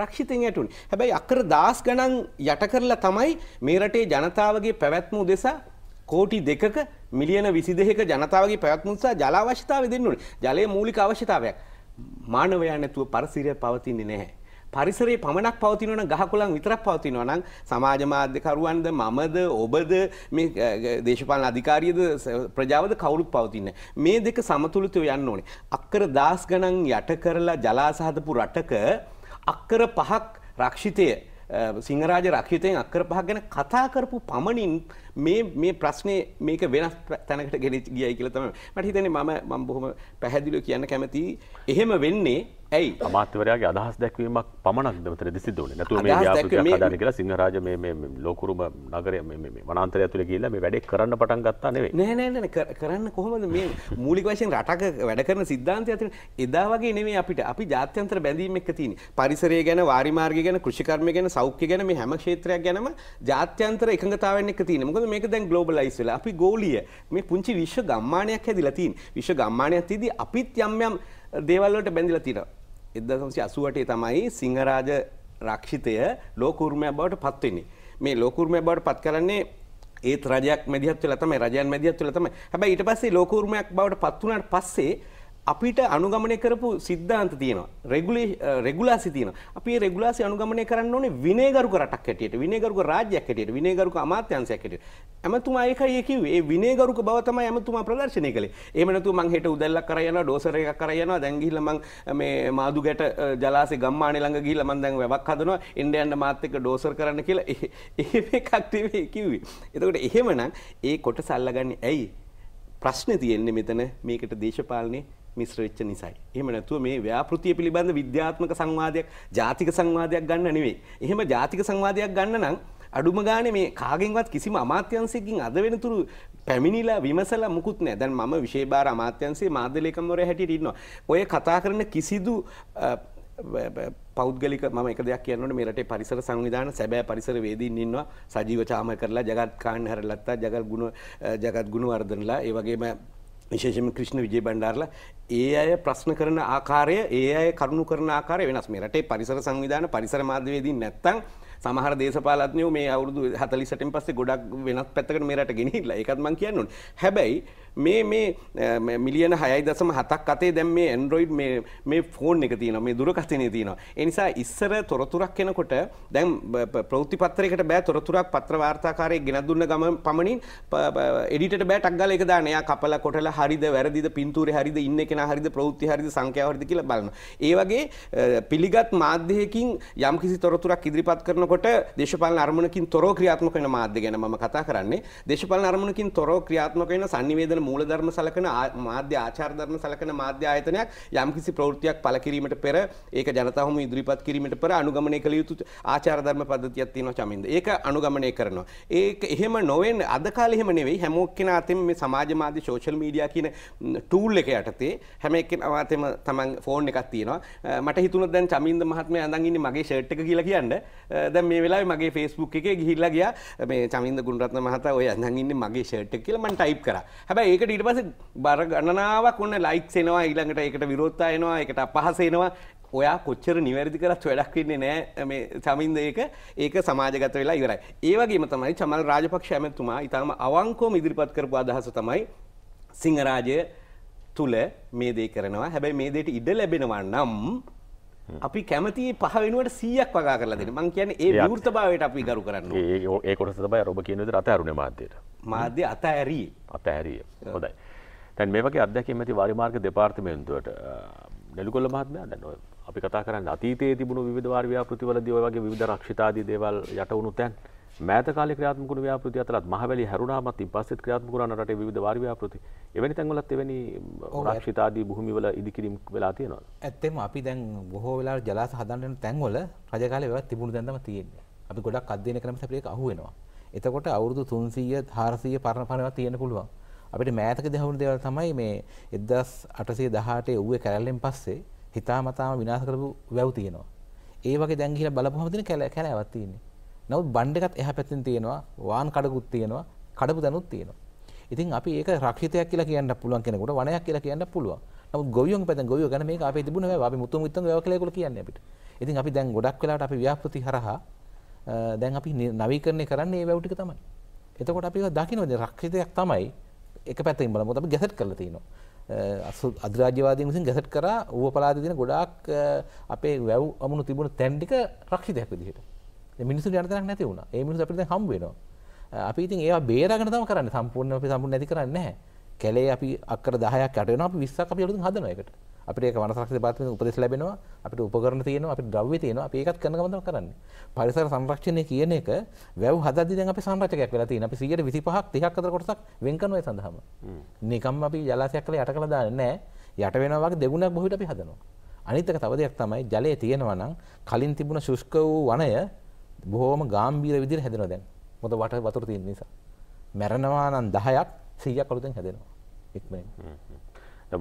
රක්ෂිතෙන් ඇටුනි. හැබැයි අක්කර දාස් ගණන් යට කරලා තමයි මේ රටේ ජනතාවගේ පැවැත්ම උදෙසා කෝටි දෙකක මිලියන 22ක ජනතාවගේ පැවැත්ම උදෙසා ජල අවශ්‍යතාවය දෙන්න ඕනේ. ජලයේ මූලික අවශ්‍යතාවයක්. මානවයා නැතුව පරිසරය පවතින්නේ නැහැ. පරිසරයේ පමණක් පවතිනවා නම් ගහකොළන් විතරක් පවතිනවා නම් සමාජ මාධ්‍යකරුවන්ද මමද ඔබද මේ දේශපාලන අධිකාරියද ප්‍රජාවද කවුරුත් පවතින්නේ මේ දෙක සමතුලිතව යන්න ඕනේ අක්කර දාස් ගණන් යට කරලා ජලාසහදපු රටක අක්කර පහක් රක්ෂිතය සිංහරාජ රක්ෂිතයෙන් අක්කර පහක් ගැන කතා කරපු පමණින් මේ ප්‍රශ්නය මේක වෙනස් තැනකට ගෙන ගියයි කියලතම මට හිතන්නේ මම මම් බොහොම පැහැදිලි කියන්න කැමති එහෙම වෙන්නේ ඇයි අමාත්‍යවරයාගේ අදහස් දැක්වීමක් පමණක් දමතර දිසි දුන්නේ නැතුව මේ ව්‍යාපෘතියක් හදන්න කියලා සිංහරාජ මේ මේ ලෝකුරුම නගරය මේ වනාන්තරය ඇතුලේ ගිහිල්ලා මේ වැඩේ කරන්න පටන් ගත්තා නෙවෙයි නෑ නෑ නෑ කරන්න කොහොමද මේ මූලික වශයෙන් රටක වැඩ කරන સિદ્ધාන්තය අතර එදා වගේ නෙවෙයි අපිට අපි ජාත්‍යන්තර බැඳීම් එක්ක තියෙන්නේ පරිසරය ගැන වාරි මාර්ගය ගැන කෘෂිකර්මය ගැන සෞඛ්‍ය ගැන මේ හැම ක්ෂේත්‍රයක් ගැනම ජාත්‍යන්තර එකඟතාවයෙන් එක්ක තියෙන්නේ මොකද මේක දැන් ග්ලෝබලයිස් වෙලා අපි ගෝලීය මේ පුංචි විශ්ව ගම්මානයක් හැදිලා තියෙන විශ්ව ගම්මානයක් තියදී අපිත් යම් යම් දේවල්වලට බැඳිලා තියෙනවා එදසි අසුවටේ තමයි සිංහරාජ රක්ෂිතය ලෝකුරමය බවට පත්වෙන්නේ මේ ලෝකුරමය බවට පත් කරන්නේ ඒ රජයක් මැදිහත් වෙලා තමයි රජයන් මැදිහත් වෙලා තමයි හැබැයි ඊට පස්සේ ලෝකුරමයක් බවට පත් වුණාට පස්සේ අපිට අනුගමනය කරපු සිද්ධාන්ත තියෙනවා රෙගුලේ රෙගුලාසි තියෙනවා අපි ඒ රෙගුලාසි අනුගමනය කරන්න ඕනේ විනයගරුක රටක් හැටියට විනයගරුක රාජ්‍යයක් හැටියට විනයගරුක අමාත්‍යාංශයක් හැටියට ඇමතුමා ඒකයි ඒ කිව්වේ ඒ විනයගරුක බව තමයි ඇමතුමා ප්‍රදර්ශනය කළේ එහෙම නැතුව මං හෙට උදැල්ලක් කරා යනවා ඩෝසර් එකක් කරා යනවා දැන් ගිහිල්ලා මං මේ මාදු ගැට ජලාශේ ගම්මානේ ළඟ ගිහිල්ලා මං දැන් වැවක් හදනවා එන්න යන්න මාත් එක්ක ඩෝසර් කරන්න කියලා එහෙම එකක් නෙවෙයි කිව්වේ එතකොට එහෙමනම් ඒ කොටස අල්ලගන්නේ ඇයි ප්‍රශ්නේ තියෙන්නේ මෙතන මේකට දේශපාලනේ මිශ්‍ර වෙච්ච නිසායි. එහෙම නැතුව මේ ව්‍යාපෘතිය පිළිබඳ විද්‍යාත්මක සංවාදයක් ජාතික සංවාදයක් ගන්න නෙවෙයි. එහෙම ජාතික සංවාදයක් ගන්න නම් අඩුම ගානේ මේ කාගෙන්වත් කිසිම අමාත්‍යංශයකින් අද වෙනතුරු පැමිණිලා විමසලා මුකුත් නෑ. දැන් මම විශේෂ අමාත්‍යංශයේ මාධ්‍ය ලේකම්වරයා හැටියට ඉන්නවා. ඔය කතා කරන කිසිදු පෞද්ගලික මම එක දෙයක් කියන්නට මේ රටේ පරිසර සංවිධාන සැබෑ පරිසර වේදීන් ඉන්නවා සජීව චාම කරලා ජගත් කාණ්ඩ හැරලත්තා ජගත් ගුණ ජගත් ගුණවර්ධනලා ඒ වගේම විශේෂම ක්‍රිෂ්ණ විජය බණ්ඩාරලා ඒ අය ප්‍රශ්න කරන ආකාරය ඒ අය කරුණු කරන ආකාරය වෙනස් මේ රටේ පරිසර සංවිධාන පරිසර මාධ්‍යවේදී නැත්තම් සමහර දේශපාලඥයෝ මේ අවුරුදු 40ටෙන් පස්සේ ගොඩක් වෙනස් පැත්තකට මේ රට ගෙනිහිල්ලා ඒකත් මම කියන්නේ. හැබැයි මේ මේ මිලියන හයයි දසම හතක් අතේ දැම් මේ ඇන්ඩරොයිඩ් මේ ෆෝන් එක තියන මේ දුරකථනය තියෙනවා. එනිසා ඉස්සර තොරතුරක් කෙනකොට දැම් ප්‍රෘති පත්තරකට බෑ තොරතුරක් පත්‍රවාර්තාකාරය ගෙනත් දුන්න ගම පමණින් එඩිට බෑට අක්ගල එක දානය කපල කොටල හරිද වැරදිද පින්තුර හරිද ඉන්න කෙන හරිද ප්‍රෘති හරිද සංකයාවරද කියල බලන. ඒවගේ පිළිගත් මාධ්‍යයකින් යම් කිසි තොරතුරක් ඉදිරිපත් කරනකොට දේශපාලන අරමුණකින් තොරෝ ක්‍රියාත්මක වෙන මාධ්‍ය ගැන මම කතා කරන්නේ. දේශපාලන අරමුණකින් තොරෝ ක්‍රියාත්මක වෙන sannivedana මූලධර්ම සලකන මාධ්‍ය ආචාර්ධර්ම සලකන මාධ්‍ය ආයතනයක් යම් කිසි ප්‍රවෘතියක් පල කිරීමට පෙර ඒක ජනතාවම ඉදිරිපත් කිරීමට පෙර අනුගමනය කළ යුතු ආචාරධර්ම පද්ධතියක් තියෙනවා චමින්ද. ඒක අනුගමනය කරනවා. ඒක එහෙම නොවෙන් අද කාලේ එහෙම නෙවෙයි හැම එක්කෙනා අතින් මේ සමාජමාධ්‍ය සෝෂල් මීඩියා කියන ටූල් එක යටතේ හැම එක්කෙනා අතෙම තමන් ෆෝන් එකක් තියෙනවා. මට හිතුණා දැන් චමින්ද මහත්මයා අඳන් ඉන්නේ මගේ ෂර්ට් එක කියලා කියන්න. දැන් මේ වෙලාවේ මගේ Facebook එකේ ගිහිල්ලා ගියා මේ චමින්ද ගුණරත්න මහතා ඔය අඳන් ඉන්නේ මගේ ෂර්ට් එක කියලා මම ටයිප් කරා. හැබැයි ඒකට ඉට පස බර ගණනාවක් ඔන්න ලයික්සෙනවා ඊළඟට එකට විරෝත්තායනවා එකට අපහසේනවා ඔයා කොච්චර නිවැරදි කරත් වැඩක්වෙන්නේ නෑ මේ සමින්ද ඒක ඒක සමාජගත වෙලා ඉවරයි. ඒවගේම තමයි චමල් රාජපක්ෂ ඇමැතුමා ඉතාම අවංකෝම ඉදිරිපත් කරපු අදහස තමයි සිංහරාජය තුළ මේ දේ කරනවා හැබැයි මේ දේට ඉඩ ලැබෙනවා නම් අපි කැමති පහ වෙනුවට සීයක් වගා කරලා දෙන මං කියන ඒ විෘතභාවයට අපි ගරු කරන්න ඒ කොටස බයි රොබ කියනද අතඇරුණ මාධ්‍යයට මාධ්‍ය අත ඇරී අත ඇරිය හොදයි තැන් මේ වගේ අධ්‍යැකීම ඇති වාරිමාර්ග දෙපාර්තමයන්තුවට නෙළුකොල්ල මහත්මයා දැන අපි කතා කරන්න අතීතයේ තිබුණු විධවාර්වයා පෘතිවලදී ඔය වගේ විධ රක්ෂිතාදී දේවල් යට වුණු තැන් මෑත කාලේ ක්‍රියාත්මක වුණු ව්‍යාපෘති අතරත් මහවැලි හැරුණාමත් ඉන්පස්සෙත් ක්‍රියාත්මක වුණා රටේ විවිධ වාරි ව්‍යාපෘති. එවැනි තැන්වලත් එවැනි ආරක්ෂිතාදී භූමිවල ඉදිකිරීම් වෙලා තියෙනවා. ඇත්තෙම අපි දැන් බොහෝ වෙලාවට ජලාශ හදන්න යන තැන්වල රජ කාලේ ඒවා තිබුණු දැන් තමයි තියෙන්නේ. අපි ගොඩක් අධ්‍යයනය කරනකොට අපිට ඒක අහු වෙනවා. එතකොට අවුරුදු 300 400 පරණ පරණවා තියෙන්න පුළුවන්. අපිට මෑතකදී හවුණු දේවල් තමයි මේ 1818 ඌවේ කැරැල්ලෙන් පස්සේ හිතාමතාම විනාශ කරපු වැව් තියෙනවා. ඒ වගේ දැන් ගිහිල්ලා බලපුවම තියෙන කැලෑවක් තියෙන්නේ. නමුත් බණ්ඩ එකත් එහා පැත්තෙන් තියෙනවා වාන් කඩකුත් තියෙනවා කඩපු දනුත් තියෙනවා. ඉතින් අපි ඒක රක්ෂිතයක් කියලා කියන්න පුළුවන් කෙනෙකුට වනයක් කියලා කියන්න පුළුවන්. නමුත් ගොවියොන් පැත්තෙන් ගොවියෝ ගැන මේක අපේ තිබුණ වැව අපි මුතු මුත්තන් වැව කියලා ඒගොල්ලෝ කියන්නේ අපිට. ඉතින් අපි දැන් ගොඩක් වෙලාවට අපි ව්‍යාපෘති හරහා දැන් අපි නවීකරණය කරන්නේ මේ වැව ටික තමයි. එතකොට අපි ඒක දකින්නේ රක්ෂිතයක් තමයි එක පැත්තකින් බලමුත් අපි ගැසට් කරලා තිනවා. අධරාජ්‍යවාදීන් විසින් ගැසට් කරා ඌව පලාදේ තියෙන ගොඩාක් අපේ වැව් අමුණු තිබුණ තැන් ටික රක්ෂිතයක් විදිහට. මිනිසු යනතනක් නැති වුණා. ඒ මිනිස්සු අපිට දැන් හම්බ වෙනවා. අපි ඉතින් ඒවා බේරගෙන තමයි කරන්නේ. සම්පූර්ණයෙන් අපි සම්පූර්ණ නැති කරන්නේ නැහැ. කැලේ අපි අක්කර 10ක් යට වෙනවා. අපි 20ක් අපි අලුතින් හදනවා ඒකට. අපිට ඒක වන සංරක්ෂණ දෙපාර්තමේන්තුවෙන් උපදෙස් ලැබෙනවා. අපිට උපකරණ තියෙනවා. අපිට ද්‍රව්‍ය තියෙනවා. අපි ඒකත් කරන ගමන් තමයි කරන්නේ. පරිසර සංරක්ෂණය කියන එක වැව් හදද්දී දැන් අපි සංරක්ෂකයක් වෙලා තියෙනවා. අපි 125ක් 30ක් අතර කොටසක් වෙන් කරනවා ඒ සඳහාම. නිකම්ම අපි ජලාශයක් කරලා යට කළා දාන්නේ නැහැ. යට වෙනවා වගේ දෙගුණයක් බොහෝ විට අපි හදනවා. අනිත් එක තව දෙයක් තමයි ජලය තියෙනවා නම් කලින් තිබුණ ශුෂ්ක වූ වනය බොහෝම ගාම්බීර විදිහට හැදෙනවා දැන්. මොකද වට වතුර තියෙන නිසා. මැරෙනවා නම් 10ක් 100ක් අලුතෙන් හැදෙනවා. ඉක්මනින්.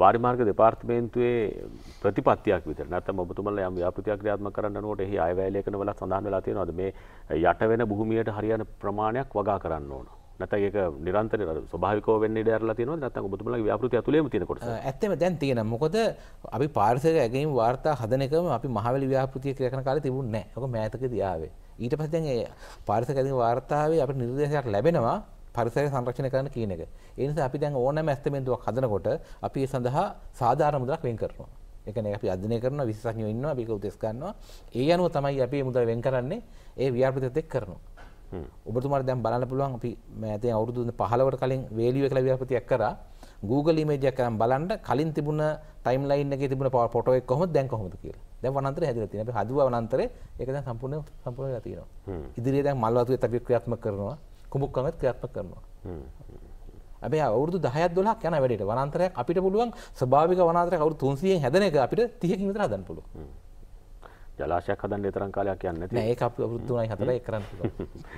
වාරි මාර්ග දෙපාර්තමේන්තුවේ ප්‍රතිපත්තියක් විතර නැත්නම් ඔබතුමලා යම් ව්‍යාපෘතියක් ක්‍රියාත්මක කරන්න යනකොට එහි අයවැයලයකන වල සඳහන් වෙලා තියෙනවද මේ යට වෙන භූමියට හරියන ප්‍රමාණයක් වගා කරන්න ඕන. නැත්නම් ඒක නිරන්තර ස්වභාවිකව වෙන්න ඉඩ ඇරලා තියෙනවද නැත්නම් ඔබතුමලාගේ ව්‍යාපෘතිය ඇතුළේම තියෙන කොටස? ඇත්තම දැන් තියෙනවා. මොකද අපි පාරිසරික ඇගයීම් වාර්තා හදන එකම අපි මහවැලි ව්‍යාපෘතිය ක්‍රියා කරන කාලේ තිබුණේ නැහැ. ඔක මෑතකදී ආවේ. ඊට පස්සේ දැන් ඒ පරිසර ගැන වාර්තාවේ අපිට නිර්දේශයක් ලැබෙනවා පරිසරය සංරක්ෂණය කරන්න කියන එක. ඒ නිසා අපි දැන් ඕනෑම ඇස්තමෙන්දුවක් හදනකොට අපි ඒ සඳහා සාධාරණ මුදලක් වෙන් කරනවා. ඒ කියන්නේ අපි අධ්‍යයනය කරනවා විශේෂඥයෝ ඉන්නවා මේක උදෙස් ගන්නවා. ඒ අනුව තමයි අපි මේ මුදල් වෙන් කරන්නේ ඒ ව්‍යාපෘතියත් එක්ක කරනවා. ඔබතුමාට දැන් බලන්න පුළුවන් අපි මෑතේ අවුරුදු 15කට කලින් වේලියු එකලා ව්‍යාපෘතියක් කරා. Google image එකක් කරන් බලන්න කලින් තිබුණ ටයිම් ලයින් එකේ තිබුණ ෆොටෝ එක කොහොමද දැන් කොහොමද කියලා. දැන් වනාන්තරය හැදිලා තියෙනවා. අපි හදුවා වනාන්තරේ ඒක දැන් සම්පූර්ණ සම්පූර්ණ වෙලා තියෙනවා. ඉදිරියේ දැන් මල් වතුරේත් අපි ක්‍රියාත්මක කරනවා. කුඹුක්කමෙත් ක්‍රියාත්මක කරනවා. හැබැයි අවුරුදු 10ක් 12ක් යන වැඩේට වනාන්තරයක් අපිට පුළුවන් ස්වභාවික වනාන්තරයක් අවුරුදු 300න් හැදෙන එක අපිට 30කින් විතර හදන්න පුළුවන්. ජලාශයක් හදන්න ඒ තරම් කාලයක් යන්නේ නැති. නෑ ඒක අපි අවුරුදු 3යි 4යි කරන්න පුළුවන්.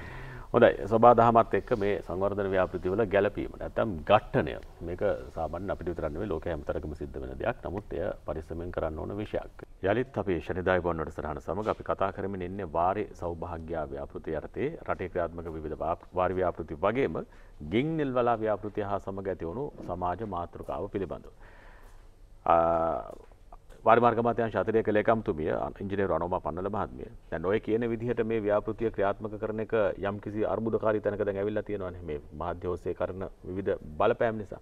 හොඳයි සබා දහමත් එක්ක මේ සංවර්ධන ව්‍යාපෘතිවල ගැලපීමට ඇතම් ගට්ටනය මේක සාමන් අපි විතරන්නේ ලෝක හැමතරකම සිද්ධ වෙන දෙයක් නමුත් එය පරිස්සමෙන් කරන්න ඕන විශයක් යළිත් අපේ ශනිදාය බොන්නට සරහන සමඟ අපි කතා කරමින් එන්නේ වාරය සෞභාග්‍යා ව්‍යාපෘති යටතේ රටේ ක්‍රියාත්මක විවිධ වාරි ව්‍යාපෘති වගේම ගිං නිල්වලා ව්‍යාපෘතිය හා සමඟ ඇතිවුණු සමාජ මාතෘකාව පිළිබඳව. මාර්ගමතයන් ශතය කළේකම්තුමිය ඉංජිනේ රනෝම පන්නල මහත්මිය දැන් ඔය කියන විදිහට මේ ව්‍යාපෘතිය ක්‍රියාත්මක කරන එක යම් කිසි අර්බුදකාරී තැනකද ඇවිල්ලා තියෙනවානේ මේ මාධ්‍යෝස්සේ කරන විවිධ බලපෑම් නිසා.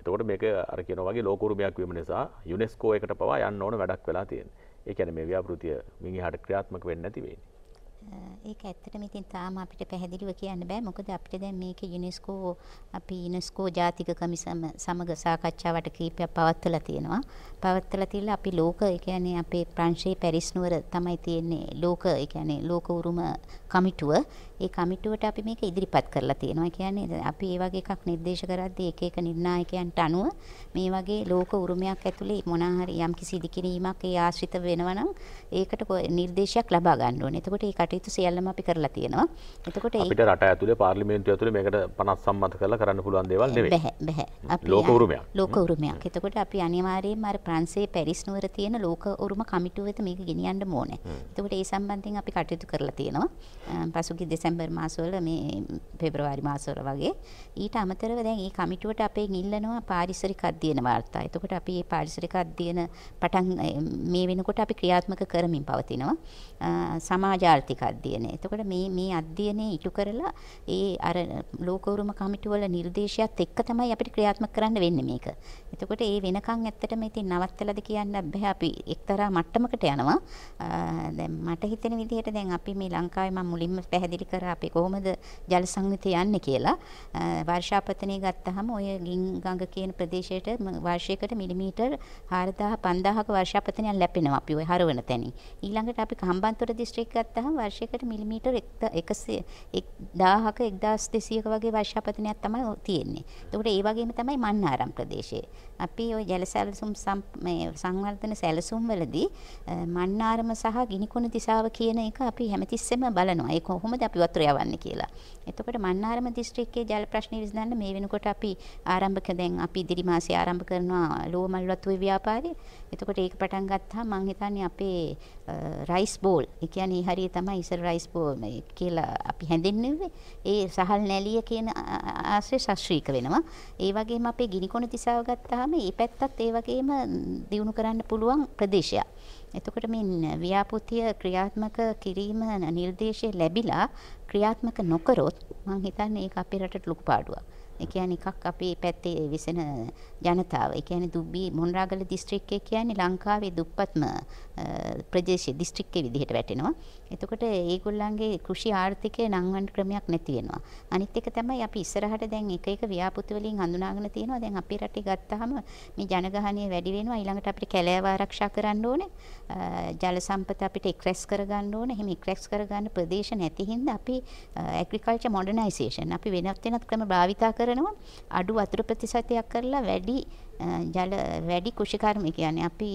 එතකොට මේක අර කියන වගේ ලෝකුරුමයක් වීම නිසා යුනෙස්කෝ එකට පවා යන්න ඕන වැඩක් වෙලා තියෙන. ඒ කියන්නේ මේ ව්‍යාපෘතිය මිනිහට ක්‍රියාත්මක වෙන්නේ නැති වෙන්නේ. ඒක ඇත්තටම ඉතින් තාම අපිට පැහැදිලිව කියන්න බෑ මොකද අපිට දැන් මේක යුනෙස්කෝ අපි යුනෙස්කෝ ජාතික කමිසම සමග සාකච්ඡාවට කීපයක් පවත්වලා තියෙනවා පවත්වලා තියලා අපි ලෝක ඒ කියන්නේ අපේ ප්‍රංශයේ පැරිස් නුවර තමයි තියෙන්නේ ලෝක ඒ කියන්නේ ලෝක උරුම කමිටුව ඒ කමිටුවට අපි මේක ඉදිරිපත් කරලා තියෙනවා. කියන්නේ අපි මේ වගේ එකක් නිර්දේශ කරද්දී එක එක නිර්ණායකයන්ට අනුව මේ වගේ ලෝක උරුමයක් ඇතුලේ මොනවා හරි යම්කිසි ඉදිකිරීමක් ඒ ආශ්‍රිත වෙනවා නම් ඒකට නිර්දේශයක් ලබා ගන්න ඕනේ. එතකොට මේ කටයුතු සියල්ලම අපි කරලා තියෙනවා. එතකොට අපිට රට ඇතුලේ පාර්ලිමේන්තුව ඇතුලේ මේකට 50 සම්මත කරලා කරන්න පුළුවන් දේවල් නෙවෙයි. බෑ බෑ. අපි ලෝක උරුමයක්. ලෝක උරුමයක්. එතකොට අපි අනිවාර්යයෙන්ම අර ප්‍රංශයේ පැරිස් නුවර තියෙන ලෝක උරුම කමිටුව වෙත මේක ගෙනියන්න ඕනේ. එතකොට ඒ සම්බන්ධයෙන් අපි කටයුතු කරලා තියෙනවා. පසුගිය දෙසැම්බර් දෙසැම්බර් මාසවල මේ පෙබරවාරි මාසවල වගේ ඊට අමතරව දැන් මේ කමිටුවට අපෙන් ඉල්ලනවා පාරිසරික අධ්‍යයන වාර්තා. එතකොට අපි මේ පාරිසරික අධ්‍යයන පටන් මේ වෙනකොට අපි ක්‍රියාත්මක කරමින් පවතිනවා. සමාජ ආර්ථික අධ්‍යයනය. එතකොට මේ මේ අධ්‍යයනය ඉටු කරලා ඒ අර ලෝකෝරුම කමිටුවල නිර්දේශයත් එක්ක තමයි අපිට ක්‍රියාත්මක කරන්න වෙන්නේ මේක. එතකොට ඒ වෙනකන් ඇත්තටම ඉතින් නවත්තලාද කියන්න බෑ අපි එක්තරා මට්ටමකට යනවා. දැන් මට හිතෙන විදිහට දැන් අපි මේ ලංකාවේ මම මුලින්ම පැහැදිලි කර ඉස්සර අපි කොහොමද ජල සංවිතය යන්නේ කියලා වර්ෂාපතනය ගත්තහම ඔය ගින් ගඟ කියන ප්‍රදේශයට වර්ෂයකට මිලිමීටර් 4000 5000ක වර්ෂාපතනයක් ලැබෙනවා අපි ඔය හරවන තැනින්. ඊළඟට අපි කම්බන්තොට දිස්ත්‍රික්ක ගත්තහම වර්ෂයකට මිලිමීටර් 100 1000ක 1200ක වගේ වර්ෂාපතනයක් තමයි තියෙන්නේ. එතකොට ඒ වගේම තමයි මන්නාරම් ප්‍රදේශයේ. අපි ওই ජල සැලසුම් සංවර්ධන සැලසුම් වලදී මන්නාරම සහ ගිනිකොන දිසාව කියන එක අපි හැමතිස්සෙම බලනවා. ඒ කොහොමද අපිව වතුර යවන්නේ කියලා. එතකොට මන්නාරම දිස්ත්‍රික්කයේ ජල ප්‍රශ්න විසඳන්න මේ වෙනකොට අපි ආරම්භක දැන් අපි ඉදිරි මාසේ ආරම්භ කරනවා ලෝ මල් වතුවේ ව්‍යාපාරය. එතකොට ඒක පටන් ගත්තාම මං හිතන්නේ අපේ රයිස් බෝල්. ඒ කියන්නේ හරිය තමයි ඉස්සර රයිස් බෝල් කියලා අපි හැඳින්වෙන්නේ. ඒ සහල් නැලිය කියන ආශ්‍රය ශාස්ත්‍රීක වෙනවා. ඒ වගේම අපේ ගිනිකොණ දිසාව ගත්තාම මේ පැත්තත් ඒ වගේම දියුණු කරන්න පුළුවන් ප්‍රදේශයක්. එතකොට මේ ව්‍යාපෘතිය ක්‍රියාත්මක කිරීම නිර්දේශය ලැබිලා ක්‍රියාත්මක නොකරොත් මං හිතන්නේ ඒක අපේ රටට ලොකු පාඩුවක්. ඒ කියන්නේ එකක් අපේ පැත්තේ විසෙන ජනතාව. ඒ කියන්නේ දුබ්බි මොණරාගල දිස්ත්‍රික්කය කියන්නේ ලංකාවේ දුප්පත්ම ප්‍රදේශයේ දිස්ත්‍රික්කයේ විදිහට වැටෙනවා. එතකොට ඒගොල්ලන්ගේ කෘෂි ආර්ථිකය නංවන ක්‍රමයක් නැති වෙනවා. අනිත් එක තමයි අපි ඉස්සරහට දැන් එක එක ව්‍යාපෘති වලින් හඳුනාගෙන තියෙනවා. දැන් අපේ රටේ ගත්තාම මේ ජනගහනය වැඩි වෙනවා. ඊළඟට අපිට කැලෑව ආරක්ෂා කරන්න ඕනේ. ජල සම්පත අපිට එක්රැස් කරගන්න ඕනේ. එහෙම එක්රැස් කරගන්න ප්‍රදේශ නැති හින්දා අපි ඇග්‍රිකල්චර් මොඩර්නයිසේෂන් අපි වෙනත් වෙනත් ක්‍රම භාවිතා කර කරනවා අඩු වතුර ප්‍රතිශතයක් කරලා වැඩි ජල වැඩි කුෂිකර්ම කියන්නේ අපි